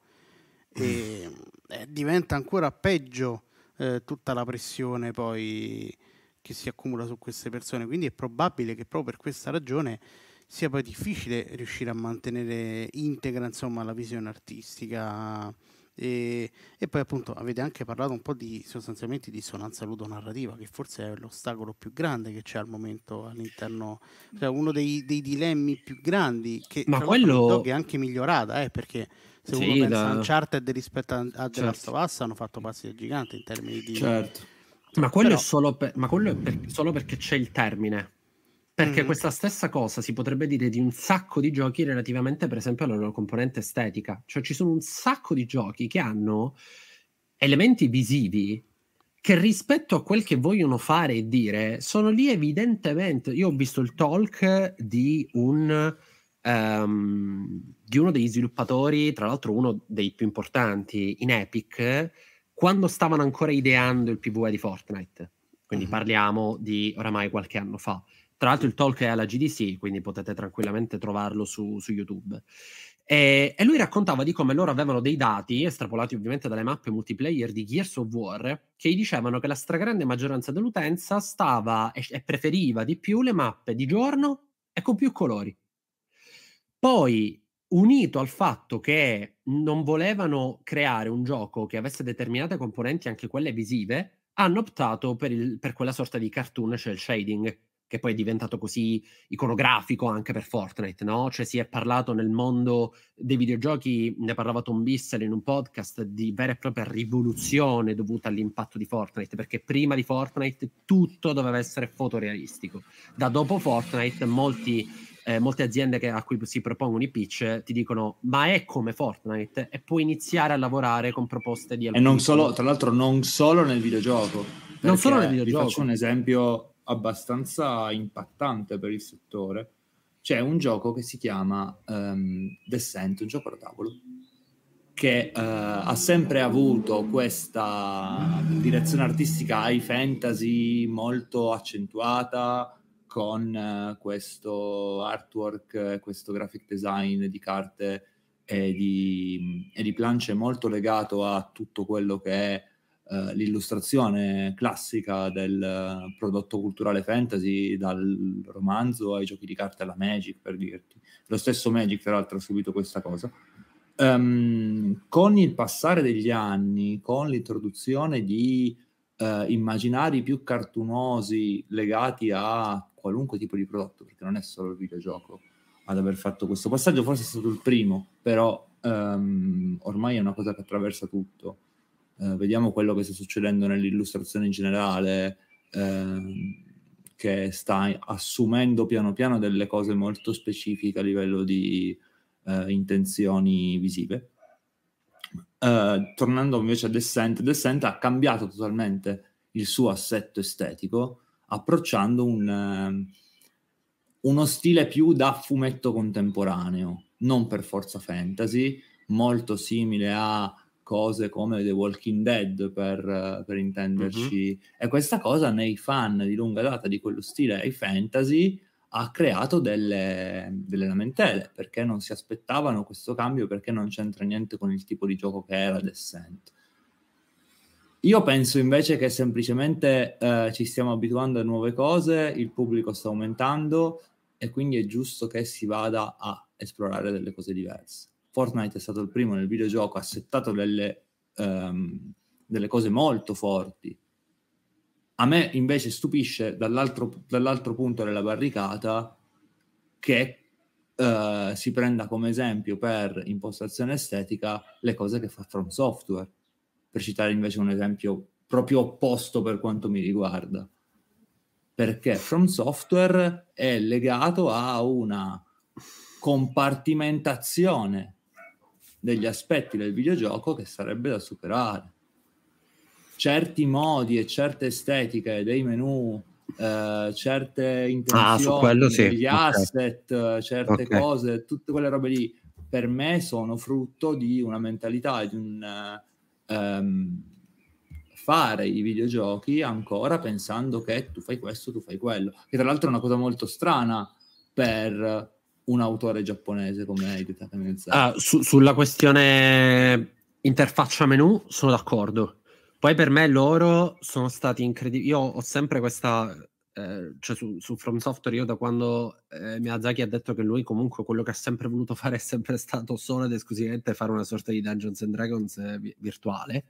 e eh, diventa ancora peggio eh, tutta la pressione poi che si accumula su queste persone, quindi è probabile che proprio per questa ragione sia poi difficile riuscire a mantenere integra insomma, la visione artistica e, e, poi appunto avete anche parlato un po' di sostanzialmente dissonanza ludonarrativa che forse è l'ostacolo più grande che c'è al momento all'interno cioè uno dei, dei dilemmi più grandi che Ma quello... è anche migliorata eh, perché se sì, uno pensa a Uncharted rispetto a, a certo. Last of Us hanno fatto passi da gigante in termini di... Certo. Ma quello Però... è, solo, per, ma quello è per, solo perché c'è il termine. Perché mm questa stessa cosa si potrebbe dire di un sacco di giochi relativamente, per esempio, alla loro componente estetica. Cioè ci sono un sacco di giochi che hanno elementi visivi che rispetto a quel che vogliono fare e dire sono lì evidentemente io ho visto il talk di un um, di uno degli sviluppatori, tra l'altro uno dei più importanti in Epic, quando stavano ancora ideando il PvE di Fortnite. Quindi mm-hmm. parliamo di oramai qualche anno fa. Tra l'altro il talk è alla GDC, quindi potete tranquillamente trovarlo su, su YouTube. E, e, lui raccontava di come loro avevano dei dati, estrapolati ovviamente dalle mappe multiplayer di Gears of War, che gli dicevano che la stragrande maggioranza dell'utenza stava e, e preferiva di più le mappe di giorno e con più colori. Poi, unito al fatto che non volevano creare un gioco che avesse determinate componenti, anche quelle visive, hanno optato per, il, per quella sorta di cartoon cioè il shading che poi è diventato così iconografico anche per Fortnite, no? Cioè si è parlato nel mondo dei videogiochi, ne parlava Tom Bissell in un podcast, di vera e propria rivoluzione dovuta all'impatto di Fortnite, perché prima di Fortnite tutto doveva essere fotorealistico. Da dopo Fortnite molti eh, molte aziende che, a cui si propongono i pitch ti dicono ma è come Fortnite e puoi iniziare a lavorare con proposte di e non solo, tra l'altro non solo nel videogioco non solo nel videogioco vi faccio un esempio abbastanza impattante per il settore. C'è un gioco che si chiama um, ehm, Descent, un gioco da tavolo, che uh, ha sempre avuto questa direzione artistica high fantasy molto accentuata, con uh, questo artwork, questo graphic design di carte e di, e di, planche molto legato a tutto quello che è eh, l'illustrazione classica del eh, prodotto culturale fantasy, dal romanzo ai giochi di carta alla Magic, per dirti. Lo stesso Magic, tra l'altro, ha subito questa cosa. Um, con il passare degli anni, con l'introduzione di uh, immaginari più cartunosi legati a qualunque tipo di prodotto, perché non è solo il videogioco ad aver fatto questo passaggio, forse è stato il primo, però um, ormai è una cosa che attraversa tutto eh, vediamo quello che sta succedendo nell'illustrazione in generale, eh, che sta assumendo piano piano delle cose molto specifiche a livello di eh, intenzioni visive. Eh, tornando invece a Descent, Descent ha cambiato totalmente il suo assetto estetico, approcciando un, ehm, uno stile più da fumetto contemporaneo, non per forza fantasy, molto simile a cose come The Walking Dead per, per intenderci mm-hmm. e questa cosa nei fan di lunga data di quello stile ai fantasy ha creato delle, delle, lamentele perché non si aspettavano questo cambio perché non c'entra niente con il tipo di gioco che era Descent io penso invece che semplicemente eh, ci stiamo abituando a nuove cose, il pubblico sta aumentando e quindi è giusto che si vada a esplorare delle cose diverse. Fortnite è stato il primo nel videogioco, ha settato delle, um, delle cose molto forti. A me invece stupisce dall'altro, dall'altro punto della barricata che uh, si prenda come esempio per impostazione estetica le cose che fa From Software, per citare invece un esempio proprio opposto per quanto mi riguarda. Perché From Software è legato a una compartimentazione degli aspetti del videogioco che sarebbe da superare. Certi modi e certe estetiche dei menu, eh, certe ah, intenzioni, ah, sì. degli okay. asset, certe okay. cose, tutte quelle robe lì, per me sono frutto di una mentalità, di un um, fare i videogiochi ancora pensando che tu fai questo, tu fai quello, che tra l'altro è una cosa molto strana per un autore giapponese come aiutatemi a Ah, su, sulla questione interfaccia menu sono d'accordo. Poi per me loro sono stati incredibili. Io ho sempre questa. Eh, cioè su, su, From Software io da quando eh, Miyazaki ha detto che lui comunque quello che ha sempre voluto fare è sempre stato solo ed esclusivamente fare una sorta di Dungeons and Dragons eh, virtuale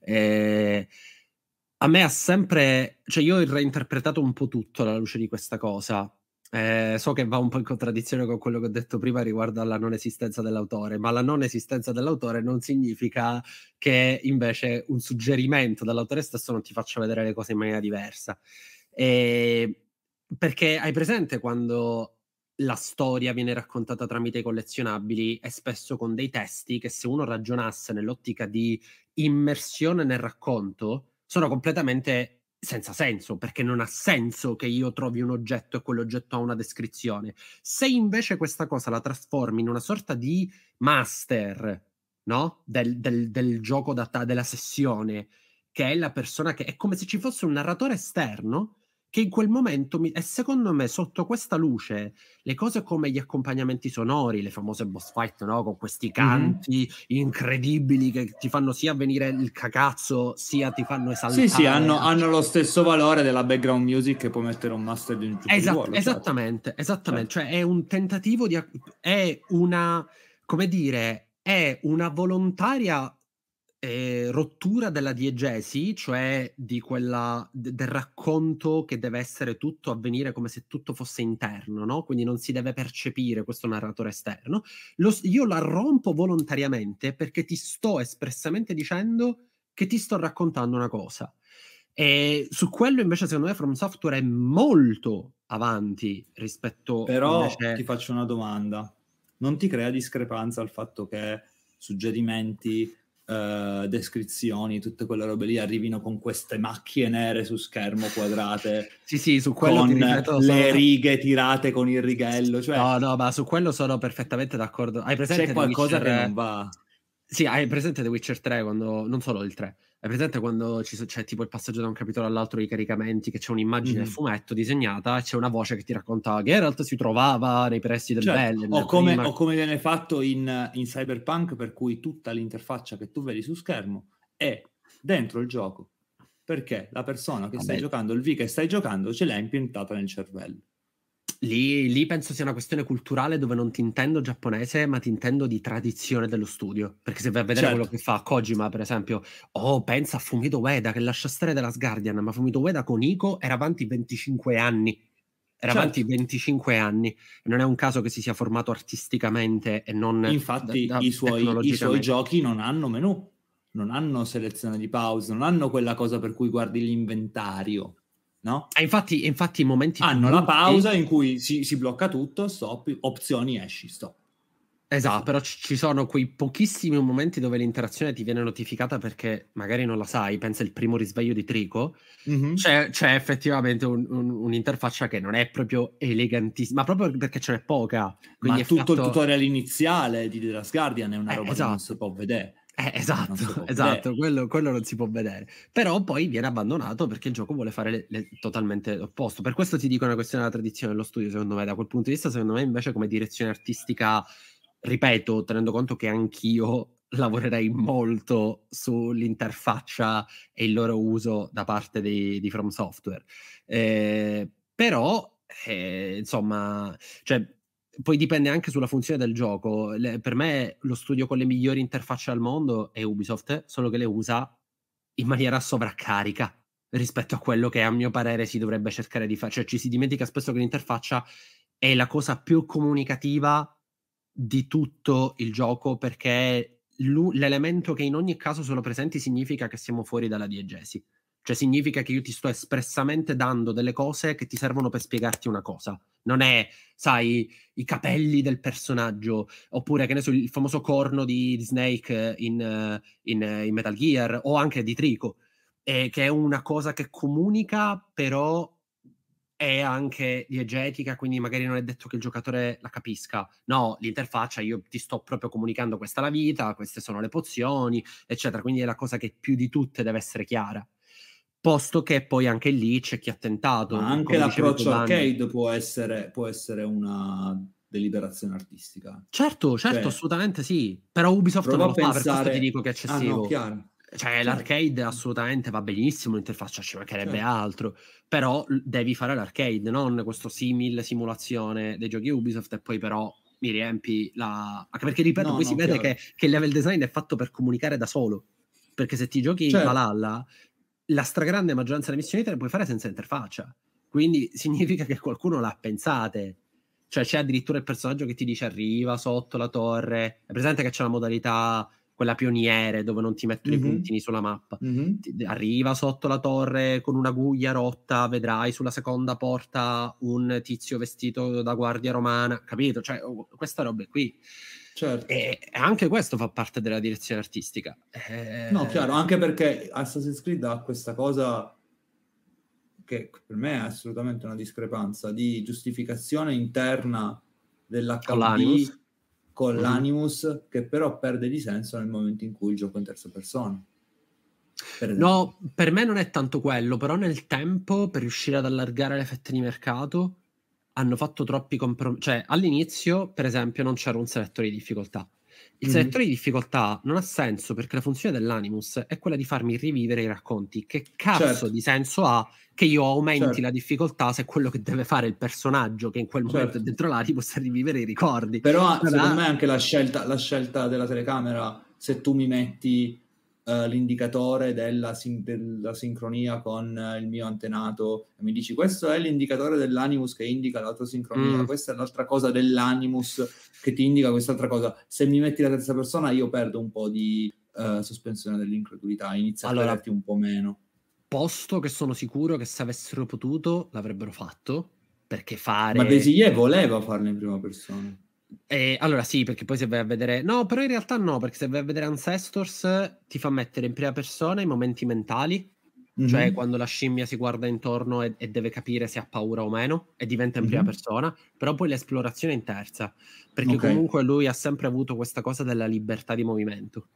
eh, a me ha sempre cioè io ho reinterpretato un po' tutto alla luce di questa cosa eh, so che va un po' in contraddizione con quello che ho detto prima riguardo alla non esistenza dell'autore, ma la non esistenza dell'autore non significa che invece un suggerimento dall'autore stesso non ti faccia vedere le cose in maniera diversa. E perché hai presente quando la storia viene raccontata tramite i collezionabili e spesso con dei testi che se uno ragionasse nell'ottica di immersione nel racconto sono completamente senza senso, perché non ha senso che io trovi un oggetto e quell'oggetto ha una descrizione. Se invece questa cosa la trasformi in una sorta di master, no? Del, del, del gioco da ta- della sessione, che è la persona che è come se ci fosse un narratore esterno che in quel momento, mi, e secondo me sotto questa luce, le cose come gli accompagnamenti sonori, le famose boss fight, no? con questi canti mm-hmm. incredibili che ti fanno sia venire il cacazzo, sia ti fanno esaltare. Sì, sì, hanno, hanno lo stesso valore della background music che può mettere un master di un gioco. Esat- certo. esattamente, certo. esattamente. Certo. Cioè è un tentativo di... è una, come dire, è una volontaria eh, rottura della diegesi, cioè di quella, d- del racconto che deve essere tutto avvenire come se tutto fosse interno, no? quindi non si deve percepire questo narratore esterno, Lo, io la rompo volontariamente perché ti sto espressamente dicendo che ti sto raccontando una cosa. E ehm, su quello invece secondo me From Software è molto avanti rispetto... a... Però invece... ti faccio una domanda. Non ti crea discrepanza il fatto che suggerimenti eh, descrizioni, tutte quelle robe lì arrivino con queste macchie nere su schermo quadrate. <laughs> sì, sì, su quello con ripeto, le sono... righe tirate con il righello. Cioè... No, no, ma su quello sono perfettamente d'accordo. Hai presente? C'è qualcosa che non va. Sì, hai presente The Witcher 3 quando... Non solo il 3. Hai presente quando ci, c'è tipo il passaggio da un capitolo all'altro di caricamenti, che c'è un'immagine mm-hmm. fumetto disegnata e c'è una voce che ti racconta che Geralt si trovava nei pressi del cioè, certo, Bell. O, prima... o come, viene fatto in, in Cyberpunk, per cui tutta l'interfaccia che tu vedi su schermo è dentro il gioco. Perché la persona che Vabbè. Ah, stai giocando, il V che stai giocando, ce l'ha impiantata nel cervello. Lì, lì, penso sia una questione culturale dove non ti intendo giapponese, ma ti intendo di tradizione dello studio. Perché se vai a vedere certo. quello che fa Kojima, per esempio, oh, pensa a Fumito Ueda che lascia stare della Last Guardian, ma Fumito Ueda con Ico era avanti 25 anni. Era certo. avanti 25 anni. Non è un caso che si sia formato artisticamente e non. Infatti, da, da i, suoi, i suoi giochi non hanno menu, non hanno selezione di pause, non hanno quella cosa per cui guardi l'inventario No? Ah, infatti, infatti i momenti... Hanno la pausa e... in cui si, si, blocca tutto, stop, opzioni, esci, stop. Esatto, però ci sono quei pochissimi momenti dove l'interazione ti viene notificata perché magari non la sai, pensa il primo risveglio di Trico, mm-hmm. c'è, c'è, effettivamente un, un, un'interfaccia che non è proprio elegantissima, ma proprio perché ce n'è poca. Quindi è tutto fatto... il tutorial iniziale di The Last Guardian è una eh, roba esatto. che non esatto. si può vedere. Eh, eh esatto, <laughs> esatto quello, quello, non si può vedere. Però poi viene abbandonato perché il gioco vuole fare le, le, totalmente l'opposto. Per questo ti dico una questione della tradizione dello studio, secondo me, da quel punto di vista, secondo me invece come direzione artistica, ripeto, tenendo conto che anch'io <laughs> lavorerei molto sull'interfaccia e il loro uso da parte di, di From Software. Eh, però, eh, insomma, cioè, poi dipende anche sulla funzione del gioco. Le, per me lo studio con le migliori interfacce al mondo è Ubisoft, solo che le usa in maniera sovraccarica rispetto a quello che a mio parere si dovrebbe cercare di fare. Cioè ci si dimentica spesso che l'interfaccia è la cosa più comunicativa di tutto il gioco perché l'elemento che in ogni caso sono presenti significa che siamo fuori dalla diegesi. Cioè significa che io ti sto espressamente dando delle cose che ti servono per spiegarti una cosa. Non è, sai, i capelli del personaggio, oppure, che ne so, il famoso corno di Snake in, in, in Metal Gear, o anche di Trico, eh, che è una cosa che comunica, però è anche diegetica, quindi magari non è detto che il giocatore la capisca. No, l'interfaccia, io ti sto proprio comunicando questa è la vita, queste sono le pozioni, eccetera. Quindi è la cosa che più di tutte deve essere chiara posto che poi anche lì c'è chi ha tentato. Ma anche l'approccio arcade può essere, può essere una deliberazione artistica. Certo, certo, cioè, assolutamente sì. Però Ubisoft non lo pensare... fa, per questo ti dico che è eccessivo. Ah, no, cioè, certo. l'arcade assolutamente va benissimo, l'interfaccia ci mancherebbe certo. altro, però devi fare l'arcade, non questo simile simulazione dei giochi Ubisoft e poi però mi riempi la... Anche perché, ripeto, no, poi no, si vede che, che il level design è fatto per comunicare da solo perché se ti giochi certo. Valhalla la stragrande maggioranza delle missioni te le puoi fare senza interfaccia. Quindi <laughs> significa che qualcuno l'ha pensate. Cioè c'è addirittura il personaggio che ti dice arriva sotto la torre. È presente che c'è la modalità quella pioniere dove non ti mettono mm-hmm. i mhm. puntini sulla mappa. Mm-hmm. Ti, arriva sotto la torre con una guglia rotta, vedrai sulla seconda porta un tizio vestito da guardia romana, capito? Cioè, oh, questa roba è qui. Certo. E anche questo fa parte della direzione artistica. Eh... No, chiaro, anche perché Assassin's Creed ha questa cosa che per me è assolutamente una discrepanza di giustificazione interna dell'HP con l'animus, mm. che però perde di senso nel momento in cui il gioco è in terza persona. Per no, per me non è tanto quello, però nel tempo, per riuscire ad allargare le fette di mercato, hanno fatto troppi compromessi. Cioè, all'inizio, per esempio, non c'era un selettore di difficoltà. Il mm-hmm. di difficoltà non ha senso perché la funzione dell'animus è quella di farmi rivivere i racconti. Che cazzo certo. di senso ha che io aumenti certo. la difficoltà se quello che deve fare il personaggio che in quel certo. momento è dentro l'animus è rivivere i ricordi? Però, Però secondo me anche la scelta, la scelta della telecamera, se tu mi metti eh, l'indicatore della, sin- della, sincronia con uh, il mio antenato e mi dici questo è l'indicatore dell'animus che indica l'altra sincronia, mm. questa è l'altra cosa dell'animus che ti indica quest'altra cosa. Se mi metti la terza persona io perdo un po' di uh, sospensione dell'incredulità, inizia allora, a darti un po' meno. Posto che sono sicuro che se avessero potuto l'avrebbero fatto perché fare ma l'avresiglie voleva farlo in prima persona. Eh, allora sì, perché poi se vai a vedere... No, però in realtà no, perché se vai a vedere Ancestors ti fa mettere in prima persona i momenti mentali, cioè mm-hmm. cioè quando la scimmia si guarda intorno e, e, deve capire se ha paura o meno e diventa in mm-hmm. prima persona, però poi l'esplorazione è in terza, perché okay. comunque lui ha sempre avuto questa cosa della libertà di movimento.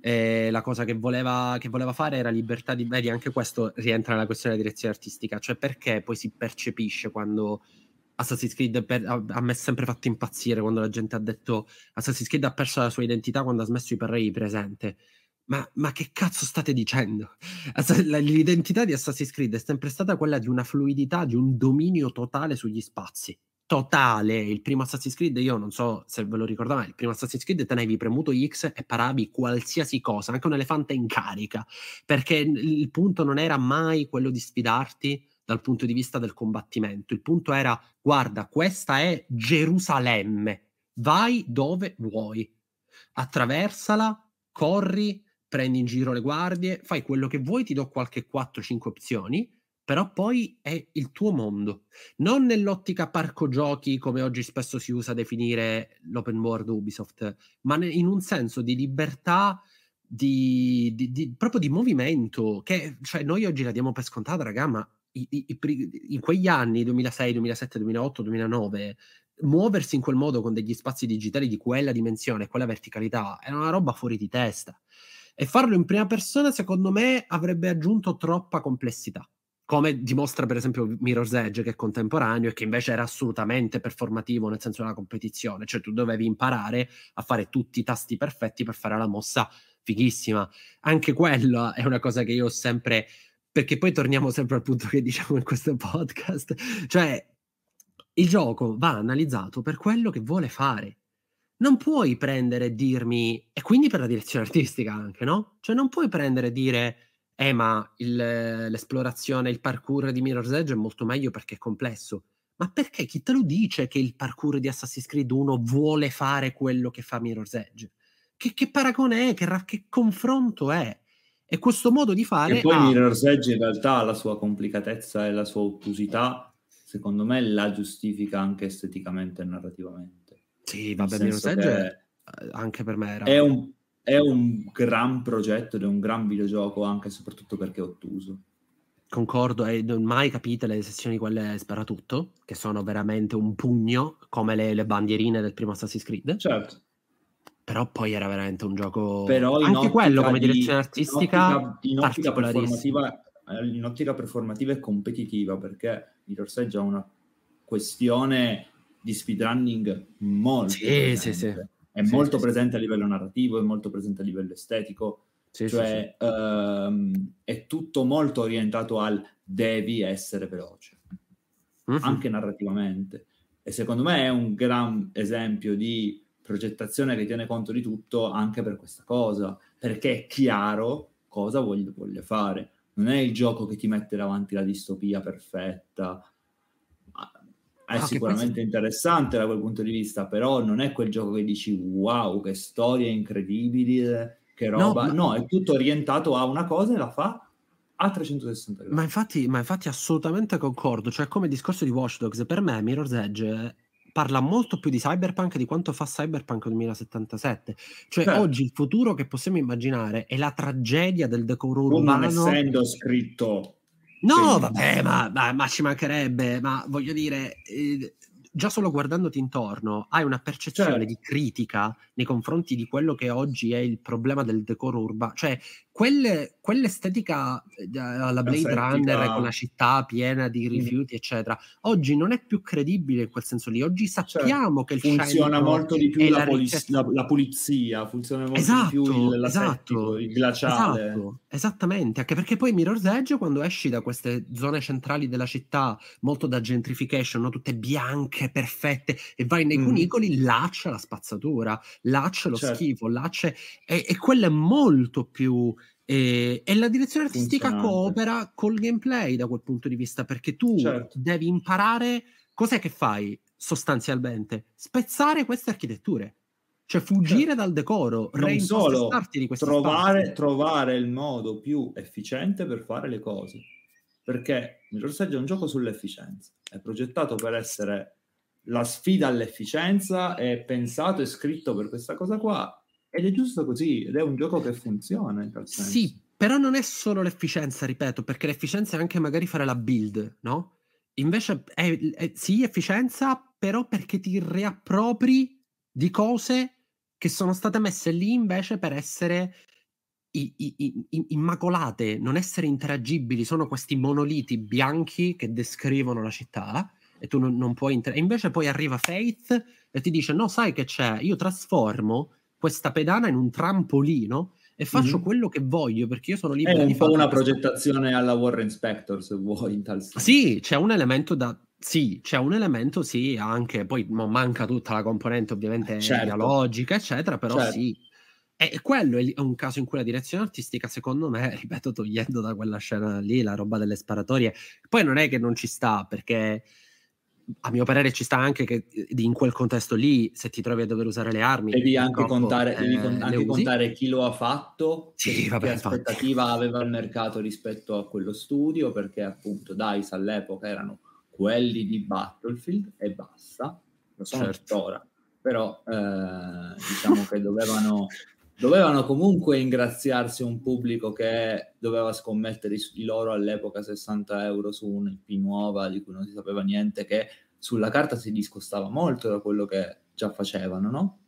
E la cosa che voleva, che voleva, fare era libertà di... Vedi, anche questo rientra nella questione della direzione artistica, cioè perché poi si percepisce quando Assassin's Creed per, a, a, me è sempre fatto impazzire quando la gente ha detto Assassin's Creed ha perso la sua identità quando ha smesso i pareri presente. Ma, ma, che cazzo state dicendo? L'identità di Assassin's Creed è sempre stata quella di una fluidità, di un dominio totale sugli spazi. Totale. Il primo Assassin's Creed, io non so se ve lo ricordate, il primo Assassin's Creed tenevi premuto X e paravi qualsiasi cosa, anche un elefante in carica, perché il punto non era mai quello di sfidarti dal punto di vista del combattimento. Il punto era, guarda, questa è Gerusalemme, vai dove vuoi, attraversala, corri, prendi in giro le guardie, fai quello che vuoi, ti do qualche 4-5 opzioni, però poi è il tuo mondo. Non nell'ottica parco giochi, come oggi spesso si usa definire l'open world Ubisoft, ma in un senso di libertà, di, di, di, proprio di movimento, che cioè, noi oggi la diamo per scontata, raga, ma i, i, in quegli anni, 2006, 2007, 2008, 2009, muoversi in quel modo con degli spazi digitali di quella dimensione quella verticalità era una roba fuori di testa. E farlo in prima persona, secondo me, avrebbe aggiunto troppa complessità. Come dimostra, per esempio, Mirror's Edge, che è contemporaneo e che invece era assolutamente performativo nel senso della competizione, cioè tu dovevi imparare a fare tutti i tasti perfetti per fare la mossa fighissima. Anche quella è una cosa che io ho sempre perché poi torniamo sempre al punto che diciamo in questo podcast, cioè il gioco va analizzato per quello che vuole fare. Non puoi prendere e dirmi, e quindi per la direzione artistica anche, no? Cioè non puoi prendere e dire, eh ma il, l'esplorazione, il parkour di Mirror's Edge è molto meglio perché è complesso. Ma perché chi te lo dice che il parkour di Assassin's Creed 1 vuole fare quello che fa Mirror's Edge? Che, che paragone è? Che, che confronto è? E questo modo di fare... E poi ha... Mirror's Edge in realtà la sua complicatezza e la sua ottusità, secondo me, la giustifica anche esteticamente e narrativamente. Sì, vabbè, Mirror's Edge eh, anche per me era... È un, è un gran progetto ed è un gran videogioco, anche e soprattutto perché è ottuso concordo e non mai capite le sezioni quelle sparatutto, che sono veramente un pugno, come le, le bandierine del primo Assassin's Creed. Certo però poi era veramente un gioco però anche quello come di, direzione artistica in ottica, eh, in ottica performativa in ottica performativa e competitiva perché di per sé è già una questione di speedrunning molto sì, presente. sì, sì. è sì, molto sì, presente a livello narrativo è molto presente a livello estetico cioè ehm, è tutto molto orientato al devi essere veloce mm-hmm. anche narrativamente e secondo me è un gran esempio di progettazione che tiene conto di tutto anche per questa cosa, perché è chiaro cosa voglio, voglio fare. Non è il gioco che ti mette davanti la distopia perfetta. Ah, è ah, sicuramente pensi... interessante da quel punto di vista, però non è quel gioco che dici wow, che storia incredibile, eh, che roba. No, no è tutto orientato a una cosa e la fa a 360 gradi. Ma infatti, ma infatti assolutamente concordo, cioè come discorso di Watch Dogs, per me Mirror's Edge parla molto più di Cyberpunk di quanto fa Cyberpunk 2077. Cioè, Beh. oggi il futuro che possiamo immaginare è la tragedia del decoro urbano. Non essendo scritto. No, vabbè, ma, ma, ma, ci mancherebbe, ma voglio dire. Eh, già solo guardandoti intorno hai una percezione certo. di critica nei confronti di quello che oggi è il problema del decoro urbano, cioè quelle, quell'estetica eh, alla Blade la Runner da... con la città piena di rifiuti, mm. eccetera, oggi non è più credibile in quel senso lì. Oggi sappiamo cioè, che il funziona molto di più la, poliz- la, la, pulizia, funziona molto esatto, di più esatto, il, esatto, il glaciale. Esatto, esattamente, anche perché poi Mirror's Edge quando esci da queste zone centrali della città, molto da gentrification, no? tutte bianche, perfette, e vai nei mm. cunicoli, là c'è la spazzatura, là c'è lo certo. schifo, là c'è... E, e quello è molto più e, e, la direzione artistica coopera col gameplay da quel punto di vista, perché tu certo. devi imparare cos'è che fai sostanzialmente? Spezzare queste architetture, cioè fuggire certo. dal decoro, reimpostarti di queste trovare, trovare il modo più efficiente per fare le cose, perché Mirror Edge è un gioco sull'efficienza, è progettato per essere la sfida all'efficienza, è pensato e scritto per questa cosa qua, ed è giusto così, ed è un gioco che funziona in tal senso. Sì, però non è solo l'efficienza, ripeto, perché l'efficienza è anche magari fare la build, no? Invece è, è, sì, efficienza, però perché ti riappropri di cose che sono state messe lì invece per essere i, i, i, immacolate, non essere interagibili, sono questi monoliti bianchi che descrivono la città e tu non, non puoi interagire. Invece poi arriva Faith e ti dice no, sai che c'è, io trasformo questa pedana in un trampolino e faccio mm-hmm. quello che voglio perché io sono libero. di fare una progettazione alla Warren Spector, se vuoi, in tal senso. Sì, c'è un elemento da. Sì, c'è un elemento, sì, anche poi manca tutta la componente ovviamente eh, certo. logica, eccetera, però certo. sì. E quello è un caso in cui la direzione artistica, secondo me, <laughs> ripeto, togliendo da quella scena lì la roba delle sparatorie, poi non è che non ci sta, perché a mio parere ci sta anche che eh, in quel contesto lì, se ti trovi a dover usare le armi, devi anche, contare, eh, devi con- anche contare, chi lo ha fatto, sì, vabbè, che aspettativa infatti. aveva il mercato rispetto a quello studio, perché appunto DICE all'epoca erano quelli di Battlefield e basta, lo sono certo. tuttora, però eh, diciamo che dovevano <laughs> dovevano comunque ingraziarsi un pubblico che doveva scommettere su di loro all'epoca 60 euro su un'IP nuova di cui non si sapeva niente, che sulla carta si discostava molto da quello che già facevano, no?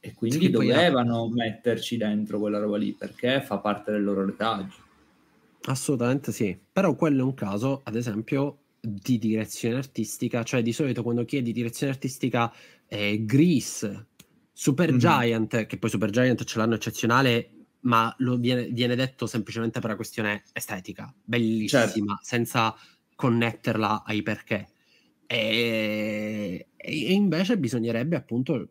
E quindi sì, dovevano poi... metterci dentro quella roba lì perché fa parte del loro retaggio. Assolutamente sì, però quello è un caso, ad esempio, di direzione artistica, cioè di solito quando chiedi direzione artistica eh, Gris, Supergiant, mm-hmm. che poi Super Giant ce l'hanno eccezionale, ma viene, viene, detto semplicemente per la questione estetica, bellissima, certo. senza connetterla ai perché. E, e, invece bisognerebbe appunto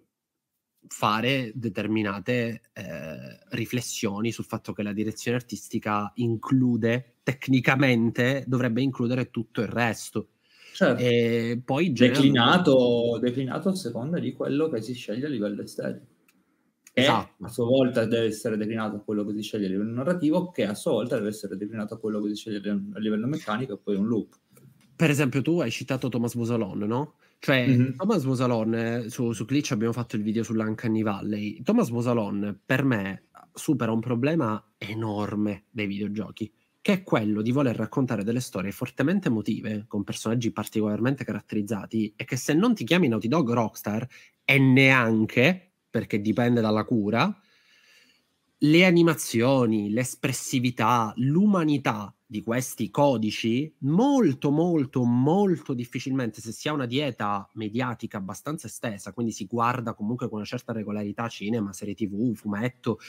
fare determinate eh, riflessioni sul fatto che la direzione artistica include tecnicamente dovrebbe includere tutto il resto Certo. E poi declinato, declinato a seconda di quello che si sceglie a livello estetico. Che esatto. a sua volta deve essere declinato a quello che si sceglie a livello narrativo, che a sua volta deve essere declinato a quello che si sceglie a livello meccanico e poi un loop. Per esempio, tu hai citato Thomas Busalon, no? Cioè, mm-hmm. Thomas Busalon, eh, su, su Glitch abbiamo fatto il video sull'Uncanny Valley. Thomas Busalon, per me, supera un problema enorme dei videogiochi che è quello di voler raccontare delle storie fortemente emotive, con personaggi particolarmente caratterizzati, e che se non ti chiami Naughty Dog Rockstar, e neanche, perché dipende dalla cura, le animazioni, l'espressività, l'umanità di questi codici, molto, molto, molto difficilmente, se si ha una dieta mediatica abbastanza estesa, quindi si guarda comunque con una certa regolarità cinema, serie tv, fumetto,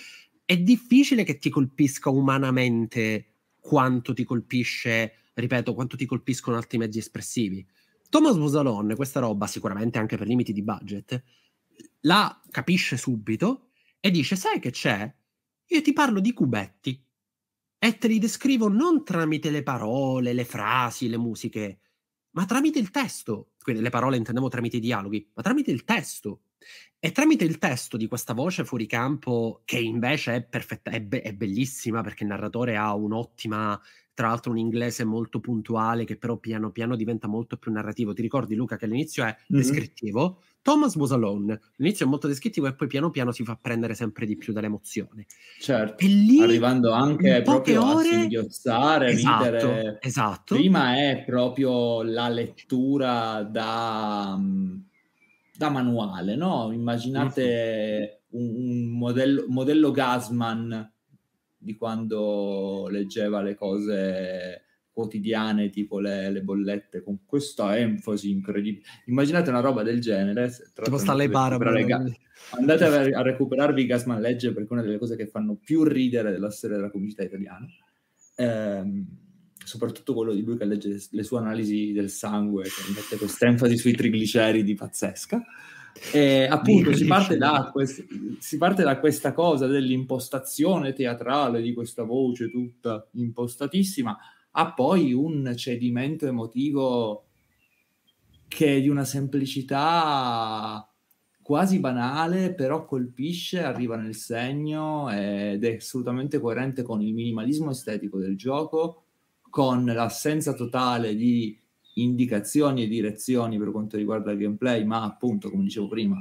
è difficile che ti colpisca umanamente quanto ti colpisce, ripeto, quanto ti colpiscono altri mezzi espressivi. Thomas Busalon, questa roba sicuramente anche per limiti di budget, la capisce subito e dice, sai che c'è? Io ti parlo di cubetti e te li descrivo non tramite le parole, le frasi, le musiche, ma tramite il testo. Quindi le parole intendevo tramite i dialoghi, ma tramite il testo. E tramite il testo di questa voce fuori campo, che invece è perfetta, è, be- è bellissima perché il narratore ha un'ottima tra l'altro un inglese molto puntuale che però piano piano diventa molto più narrativo. Ti ricordi Luca che all'inizio è mm-hmm. descrittivo? Mm-hmm. Thomas was alone. All'inizio è molto descrittivo e poi piano piano si fa prendere sempre di più dall'emozione. Certo. E lì, arrivando anche proprio ore... a singhiozzare, esatto, ridere. Esatto. Prima è proprio la lettura da... Um da manuale, no? Immaginate un, un modello, modello Gasman di quando leggeva le cose quotidiane, tipo le, le bollette, con questa enfasi incredibile. Immaginate una roba del genere. Tipo sta le barbe. Andate a, a recuperarvi Gasman Legge perché è una delle cose che fanno più ridere della storia della comunità italiana. Ehm, soprattutto quello di lui che legge le, sue analisi del sangue, che mette questa enfasi sui trigliceridi pazzesca. E appunto si parte, da, si parte, da questa cosa dell'impostazione teatrale di questa voce tutta impostatissima a poi un cedimento emotivo che è di una semplicità quasi banale, però colpisce, arriva nel segno ed è assolutamente coerente con il minimalismo estetico del gioco con l'assenza totale di indicazioni e direzioni per quanto riguarda il gameplay, ma appunto, come dicevo prima,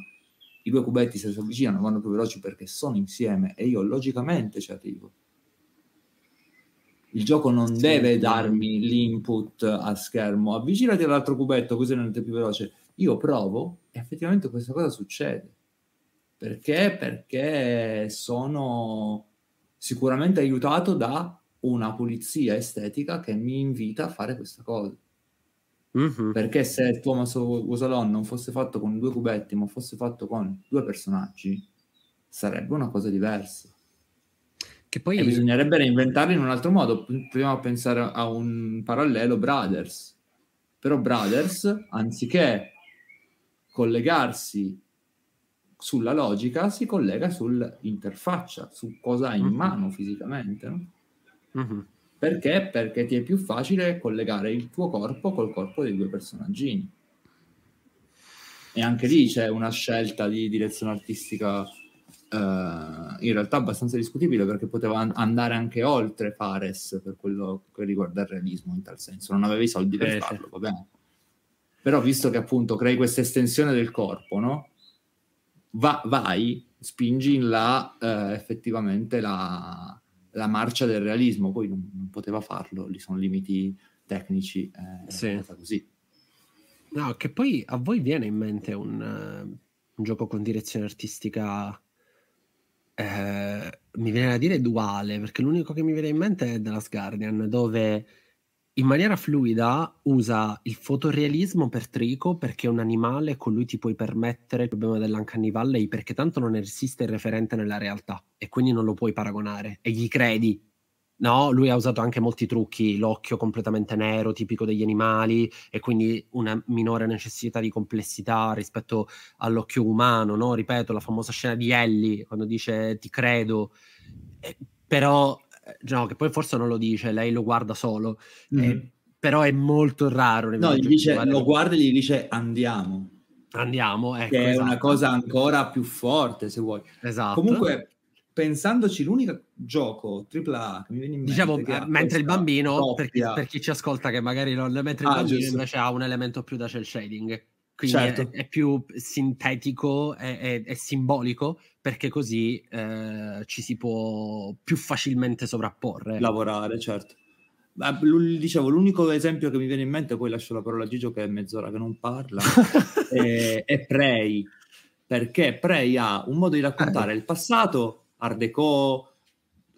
i due cubetti se si avvicinano vanno più veloci perché sono insieme e io logicamente ci arrivo. Il gioco non sì. deve darmi l'input a schermo, avvicinati all'altro cubetto così non è più veloce. Io provo e effettivamente questa cosa succede. Perché? Perché sono sicuramente aiutato da una pulizia estetica che mi invita a fare questa cosa. Mm-hmm. Perché se il Thomas Usalon non fosse fatto con due cubetti, ma fosse fatto con due personaggi, sarebbe una cosa diversa. Che poi... E bisognerebbe reinventarlo in un altro modo. Proviamo a pensare a un parallelo Brothers. Però Brothers, anziché collegarsi sulla logica, si collega sull'interfaccia, su cosa ha in mm-hmm. mano fisicamente. No? Mm-hmm. Perché? Perché ti è più facile collegare il tuo corpo col corpo dei due personaggini. E anche lì c'è una scelta di direzione artistica Uh, in realtà abbastanza discutibile perché poteva an- andare anche oltre Fares per quello che riguarda il realismo in tal senso, non aveva i soldi per eh, farlo, va bene. Però visto che appunto crei questa estensione del corpo, no? Va- vai, spingi in là uh, effettivamente la, la marcia del realismo, poi non, non poteva farlo, lì sono limiti tecnici, eh, sì. è così. No, che poi a voi viene in mente un, eh, un gioco con direzione artistica, eh, mi viene da dire duale, perché l'unico che mi viene in mente è The Last Guardian, dove in maniera fluida usa il fotorealismo per Trico perché è un animale con cui ti puoi permettere il problema dell'Uncanny Valley perché tanto non esiste il referente nella realtà e quindi non lo puoi paragonare e gli credi. No, lui ha usato anche molti trucchi, l'occhio completamente nero, tipico degli animali, e quindi una minore necessità di complessità rispetto all'occhio umano, no? Ripeto, la famosa scena di Ellie, quando dice ti credo, eh, però no, diciamo che poi forse non lo dice, lei lo guarda solo, eh, mm-hmm. eh, però è molto raro. No, gli dice, guarda... lo guarda e gli dice andiamo. Andiamo, ecco. Che è esatto. una cosa ancora più forte, se vuoi. Esatto. Comunque, pensandoci, l'unico gioco AAA che mi viene in diciamo, mente... Diciamo, eh, mentre il bambino, per chi, per chi, ci ascolta che magari non... Mentre ah, il bambino giusto. invece ha un elemento più da cel shading. Quindi certo. è, è, più sintetico, e simbolico, perché così eh, ci si può più facilmente sovrapporre. Ecco. Lavorare, certo. dicevo, l'unico esempio che mi viene in mente, poi lascio la parola a Gigio che è mezz'ora che non parla, <laughs> è, è Prey, perché Prey ha un modo di raccontare ah. il passato, art déco,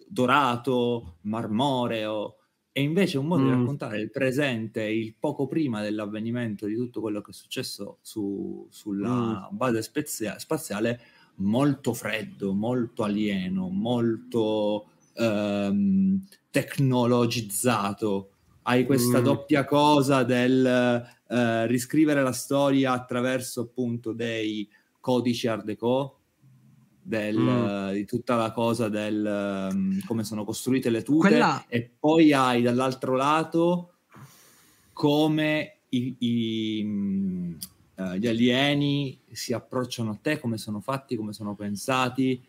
dorato, marmoreo, è invece un modo mm. di raccontare il presente, il poco prima dell'avvenimento di tutto quello che è successo su, sulla mm. base spezia- spaziale, molto freddo, molto alieno, molto ehm, tecnologizzato. Hai questa mm. doppia cosa del eh, riscrivere la storia attraverso appunto dei codici art deco del, mm. Eh, di tutta la cosa del um, come sono costruite le tute Quella... e poi hai dall'altro lato come i, i, uh, gli alieni si approcciano a te, come sono fatti, come sono pensati,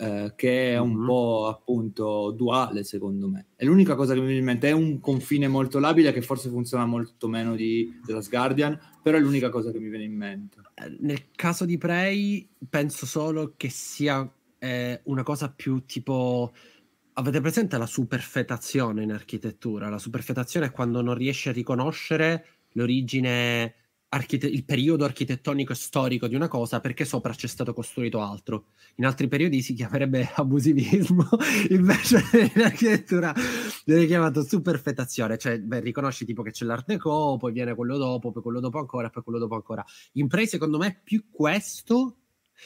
eh, che è un mm-hmm. po' appunto duale secondo me. È l'unica cosa che mi viene in mente, è un confine molto labile che forse funziona molto meno di The Last Guardian, però è l'unica cosa che mi viene in mente. Eh, nel caso di Prey penso solo che sia eh, una cosa più tipo... Avete presente la superfetazione in architettura? La superfetazione è quando non riesci a riconoscere l'origine archite- il periodo architettonico e storico di una cosa perché sopra c'è stato costruito altro. In altri periodi si chiamerebbe <laughs> abusivismo, <laughs> invece in architettura viene chiamato superfettazione, cioè beh, riconosci tipo che c'è l'art deco, poi viene quello dopo, poi quello dopo ancora, poi quello dopo ancora. In Prey secondo me è più questo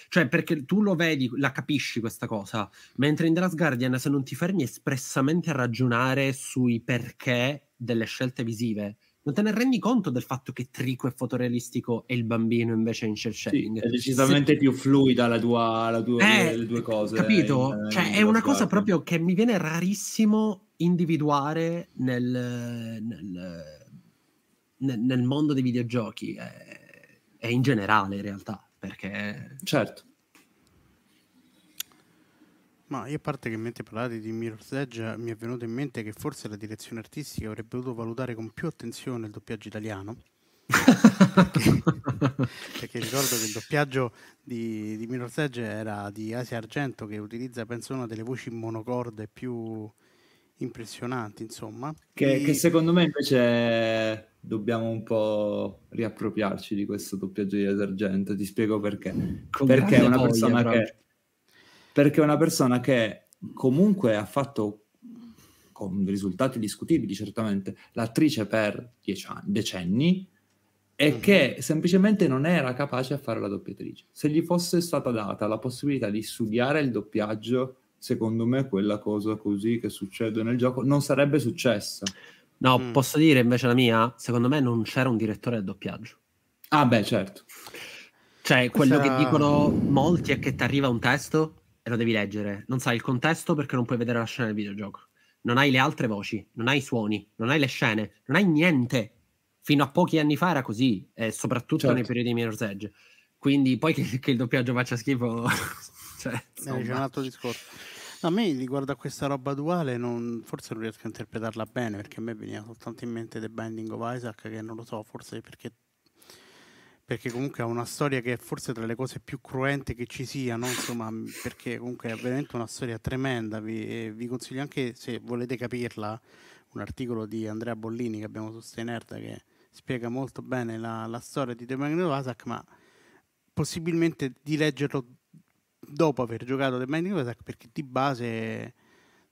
cioè, perché tu lo vedi, la capisci questa cosa. Mentre in The Last Guardian, se non ti fermi espressamente a ragionare sui perché delle scelte visive, non te ne rendi conto del fatto che Trico è fotorealistico e il bambino invece è in shell shading. Sì, è decisamente Se... più fluida la tua, la tua, eh, le due cose. Capito? In, eh, cioè, in è una sguardo. cosa proprio che mi viene rarissimo individuare nel, nel, nel, nel mondo dei videogiochi e, e in generale in realtà, perché... Certo. Ma io a parte che mentre parlate di Mirror's Edge mi è venuto in mente che forse la direzione artistica avrebbe dovuto valutare con più attenzione il doppiaggio italiano. perché, <laughs> perché, ricordo che il doppiaggio di, di Mirror's Edge era di Asia Argento che utilizza penso una delle voci monocorde più impressionanti insomma che, e... che secondo me invece dobbiamo un po' riappropriarci di questo doppiaggio di Asia Argento ti spiego perché con perché è una persona che perché è una persona che comunque ha fatto, con risultati discutibili certamente, l'attrice per anni, decenni e mm-hmm. che semplicemente non era capace a fare la doppiatrice. Se gli fosse stata data la possibilità di studiare il doppiaggio, secondo me quella cosa così che succede nel gioco non sarebbe successa. No, mm. posso dire invece la mia? Secondo me non c'era un direttore del doppiaggio. Ah, beh, certo. Cioè, quello Questa... che dicono molti è che ti arriva un testo e lo devi leggere. Non sai il contesto perché non puoi vedere la scena del videogioco. Non hai le altre voci, non hai i suoni, non hai le scene, non hai niente. Fino a pochi anni fa era così, e soprattutto certo. nei periodi di Mirror's Edge. Quindi poi che, che il doppiaggio faccia schifo... <laughs> cioè, eh, c'è un altro discorso. No, a me riguardo a questa roba duale non, forse non riesco a interpretarla bene perché a me veniva soltanto in mente The Binding of Isaac che non lo so, forse perché perché comunque ha una storia che è forse tra le cose più cruente che ci siano, insomma, perché comunque è veramente una storia tremenda. Vi, eh, vi consiglio anche, se volete capirla, un articolo di Andrea Bollini che abbiamo su Steinerda che spiega molto bene la, la storia di The Demagno Vasak, ma possibilmente di leggerlo dopo aver giocato The Binding of Isaac perché di base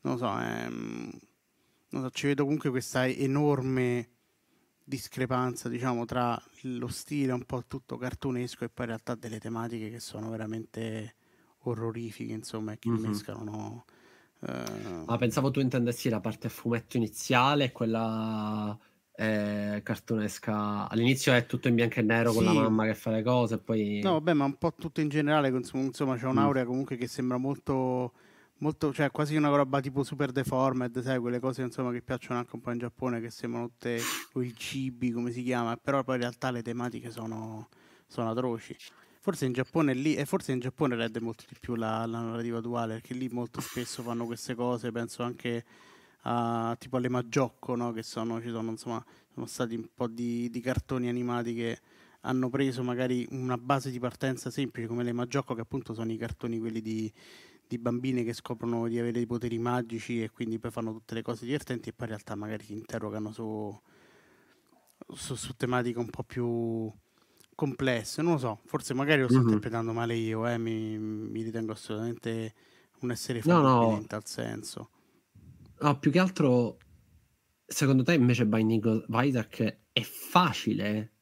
non so, ehm, non so, ci vedo comunque questa enorme discrepanza diciamo, tra lo stile un po' tutto cartunesco e poi in realtà delle tematiche che sono veramente orrorifiche, insomma, e che mm-hmm. mescolano... Uh... Ah, pensavo tu intendessi la parte a fumetto iniziale e quella eh, cartunesca. All'inizio è tutto in bianco e nero sì. con la mamma che fa le cose, poi... No, vabbè, ma un po' tutto in generale, insomma, c'è mm. un'aurea comunque che sembra molto molto, cioè quasi una roba tipo super deformed, sai, quelle cose insomma che piacciono anche un po' in Giappone che sembrano tutte o il cibi, come si chiama, però poi in realtà le tematiche sono, sono atroci. Forse in Giappone lì, e forse in Giappone rende molto di più la, la narrativa duale, perché lì molto spesso fanno queste cose, penso anche a, tipo alle Maggiocco, no? che sono, ci sono, insomma, sono stati un po' di, di cartoni animati che hanno preso magari una base di partenza semplice come le Maggiocco, che appunto sono i cartoni quelli di, di bambine che scoprono di avere dei poteri magici e quindi poi fanno tutte le cose divertenti e poi in realtà magari si interrogano su, su, su tematiche un po' più complesse, non lo so, forse magari lo sto mm-hmm. interpretando male io, eh, mi, mi, ritengo assolutamente un essere no, no. in tal senso. No, più che altro, secondo te invece Binding of Isaac è facile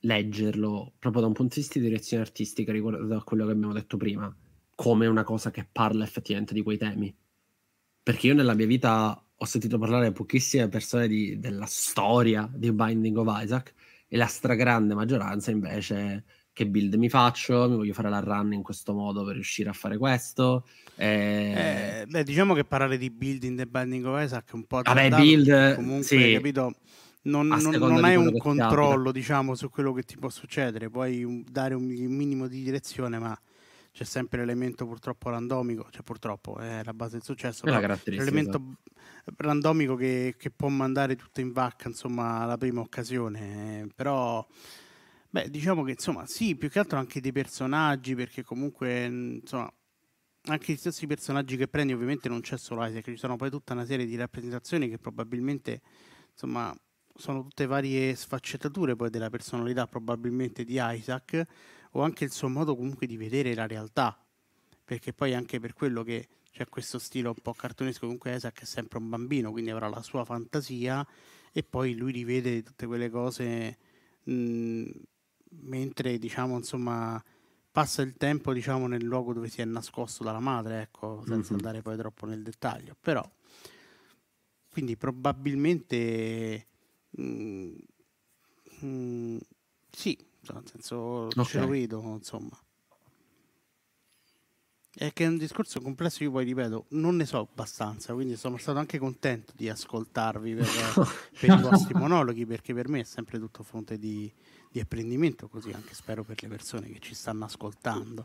leggerlo proprio da un punto di vista di direzione artistica riguardo a quello che abbiamo detto prima? come una cosa che parla effettivamente di quei temi. Perché io nella mia vita ho sentito parlare a pochissime persone di, della storia di Binding of Isaac e la stragrande maggioranza invece che build mi faccio, mi voglio fare la run in questo modo per riuscire a fare questo. E... Eh, beh, diciamo che parlare di build in The Binding of Isaac è un po' Vabbè, build, comunque, sì. capito? non, non, non hai un controllo diciamo, su quello che ti può succedere, puoi dare un minimo di direzione, ma c'è sempre l'elemento purtroppo randomico, cioè purtroppo è la base del successo, l'elemento esatto. randomico che, che, può mandare tutto in vacca, insomma, alla prima occasione, eh, però beh, diciamo che insomma, sì, più che altro anche dei personaggi, perché comunque mm, insomma, anche gli stessi personaggi che prendi, ovviamente non c'è solo Isaac, ci sono poi tutta una serie di rappresentazioni che probabilmente insomma sono tutte varie sfaccettature poi della personalità probabilmente di Isaac o anche il suo modo comunque di vedere la realtà, perché poi anche per quello che c'è questo stile un po' cartonesco, comunque Isaac è sempre un bambino, quindi avrà la sua fantasia e poi lui rivede tutte quelle cose mh, mentre diciamo insomma passa il tempo diciamo nel luogo dove si è nascosto dalla madre, ecco, senza mm-hmm. andare poi troppo nel dettaglio, però quindi probabilmente mh, mh, sì, cioè, nel senso okay. ce lo vedo, insomma. È che è un discorso complesso, io poi ripeto, non ne so abbastanza, quindi sono stato anche contento di ascoltarvi per, <laughs> per i vostri monologhi, perché per me è sempre tutto fonte di, di apprendimento, così anche spero per le persone che ci stanno ascoltando.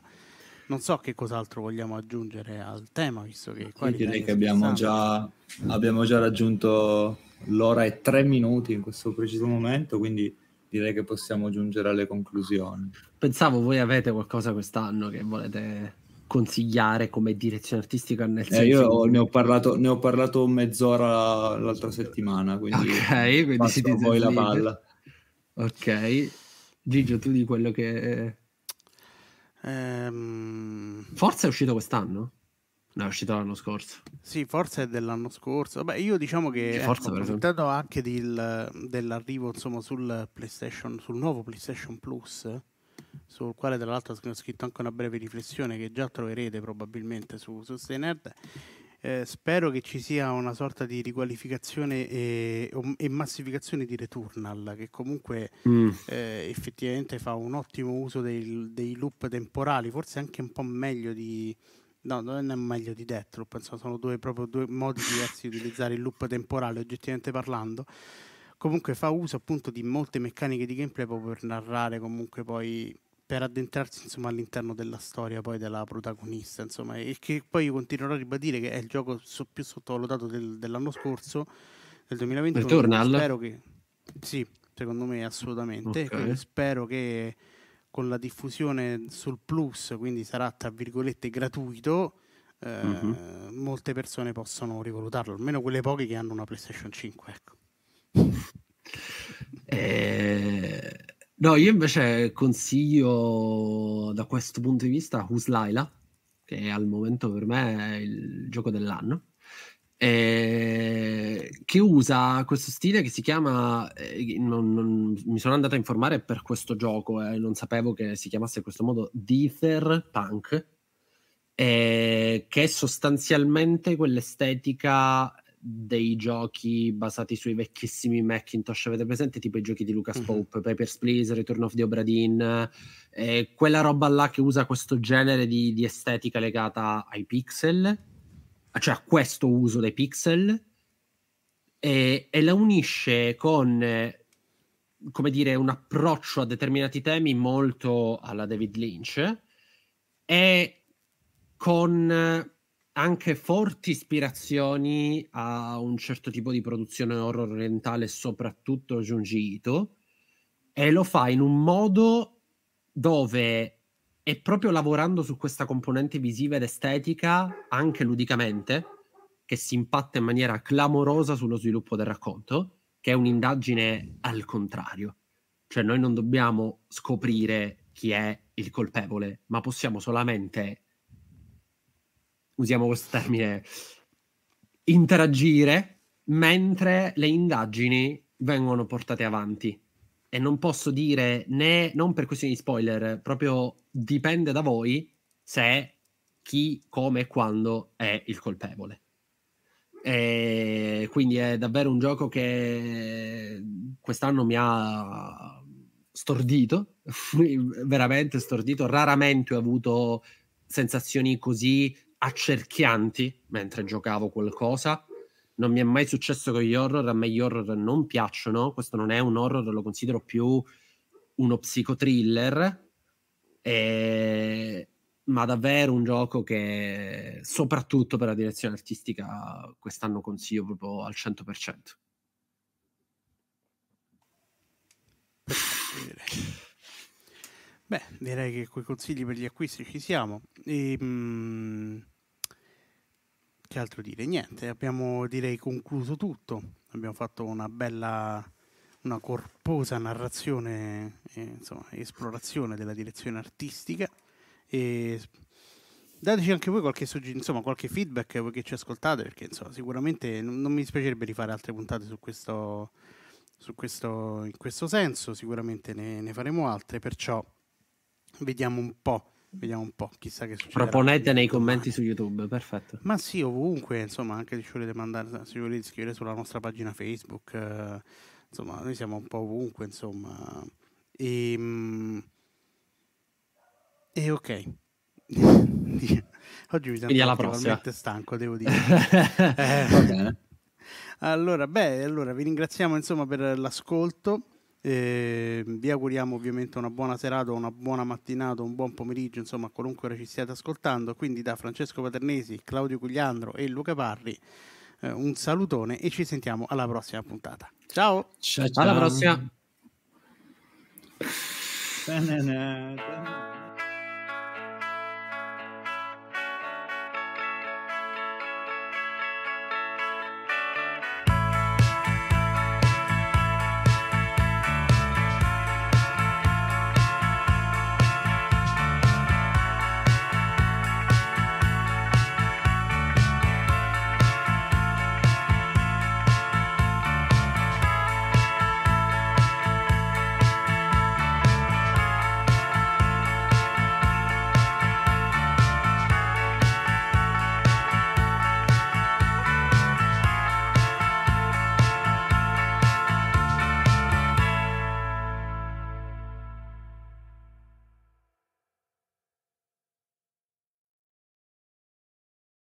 Non so che cos'altro vogliamo aggiungere al tema, visto che qua... direi che abbiamo già, abbiamo già raggiunto l'ora e tre minuti in questo preciso momento, quindi direi che possiamo giungere alle conclusioni. Pensavo voi avete qualcosa quest'anno che volete consigliare come direzione artistica nel eh, senso io ne ho, parlato, ne ho parlato mezz'ora l'altra settimana quindi, okay, quindi passo a voi la palla ok Gigio tu di quello che ehm... forse è uscito quest'anno No, è uscita l'anno scorso. Sì, forse è dell'anno scorso. Beh, io diciamo che ecco, approfittando anche di, dell'arrivo insomma, sul, sul nuovo PlayStation Plus, sul quale tra l'altro ho scritto anche una breve riflessione che già troverete probabilmente su, su Stay Nerd. Eh, spero che ci sia una sorta di riqualificazione e, e massificazione di Returnal, che comunque mm. eh, effettivamente fa un ottimo uso dei, dei loop temporali, forse anche un po' meglio di, No, non è meglio di Deathloop, insomma, sono due, proprio due modi diversi di utilizzare il loop temporale, oggettivamente parlando. Comunque fa uso appunto di molte meccaniche di gameplay proprio per narrare, comunque poi per addentrarsi insomma, all'interno della storia poi della protagonista, insomma, e che poi io continuerò a ribadire che è il gioco so- più sottovalutato del, dell'anno scorso, del 2021. Spero che... Sì, secondo me assolutamente. Okay. Spero che con la diffusione sul Plus, quindi sarà tra virgolette gratuito, eh, mm-hmm. molte persone possono rivalutarlo, almeno quelle poche che hanno una PlayStation 5. Ecco. <laughs> eh, no, io invece consiglio da questo punto di vista Huslaila, che al momento per me è il gioco dell'anno eh, che usa questo stile che si chiama, eh, non, non, mi sono andata a informare per questo gioco e eh, non sapevo che si chiamasse in questo modo Dither Punk, eh, che è sostanzialmente quell'estetica dei giochi basati sui vecchissimi Macintosh, avete presente tipo i giochi di Lucas mm-hmm. Pope, Papers, Please, Return of the Obra Dinn, eh, quella roba là che usa questo genere di, di estetica legata ai pixel cioè a questo uso dei pixel e, e la unisce con come dire un approccio a determinati temi molto alla David Lynch e con anche forti ispirazioni a un certo tipo di produzione horror orientale, soprattutto Junji Ito, e lo fa in un modo dove e proprio lavorando su questa componente visiva ed estetica, anche ludicamente, che si impatta in maniera clamorosa sullo sviluppo del racconto, che è un'indagine al contrario. Cioè noi non dobbiamo scoprire chi è il colpevole, ma possiamo solamente, usiamo questo termine, interagire mentre le indagini vengono portate avanti e non posso dire né, non per questioni di spoiler, proprio dipende da voi se chi, come e quando è il colpevole. E quindi è davvero un gioco che quest'anno mi ha stordito, <laughs> veramente stordito. Raramente ho avuto sensazioni così accerchianti mentre giocavo qualcosa non mi è mai successo con gli horror, a me gli horror non piacciono, questo non è un horror, lo considero più uno psicotriller, e... ma davvero un gioco che soprattutto per la direzione artistica quest'anno consiglio proprio al 100%. Beh, direi che con i consigli per gli acquisti ci siamo. E, ehm, mh, che altro dire? Niente, abbiamo direi concluso tutto. Abbiamo fatto una bella, una corposa narrazione, eh, insomma, esplorazione della direzione artistica. E dateci anche voi qualche, insomma, qualche feedback voi che ci ascoltate, perché insomma, sicuramente non, mi dispiacerebbe di fare altre puntate su questo, su questo, in questo senso. Sicuramente ne, ne faremo altre, perciò vediamo un po' Vediamo un po', chissà che succede. Proponete nei commenti domani. su YouTube, perfetto. Ma sì, ovunque, insomma, anche se ci volete mandare, se ci volete scrivere sulla nostra pagina Facebook, eh, insomma, noi siamo un po' ovunque, insomma. E, ehm, e ok. <laughs> Oggi mi sento veramente stanco, devo dire. <laughs> eh, allora, beh, allora vi ringraziamo insomma per l'ascolto. Eh, vi auguriamo ovviamente una buona serata, una buona mattinata, un buon pomeriggio, insomma, qualunque ora ci stiate ascoltando. Quindi da Francesco Paternesi, Claudio Cugliandro e Luca Parri eh, un salutone e ci sentiamo alla prossima puntata. Ciao. ciao, ciao. Alla prossima.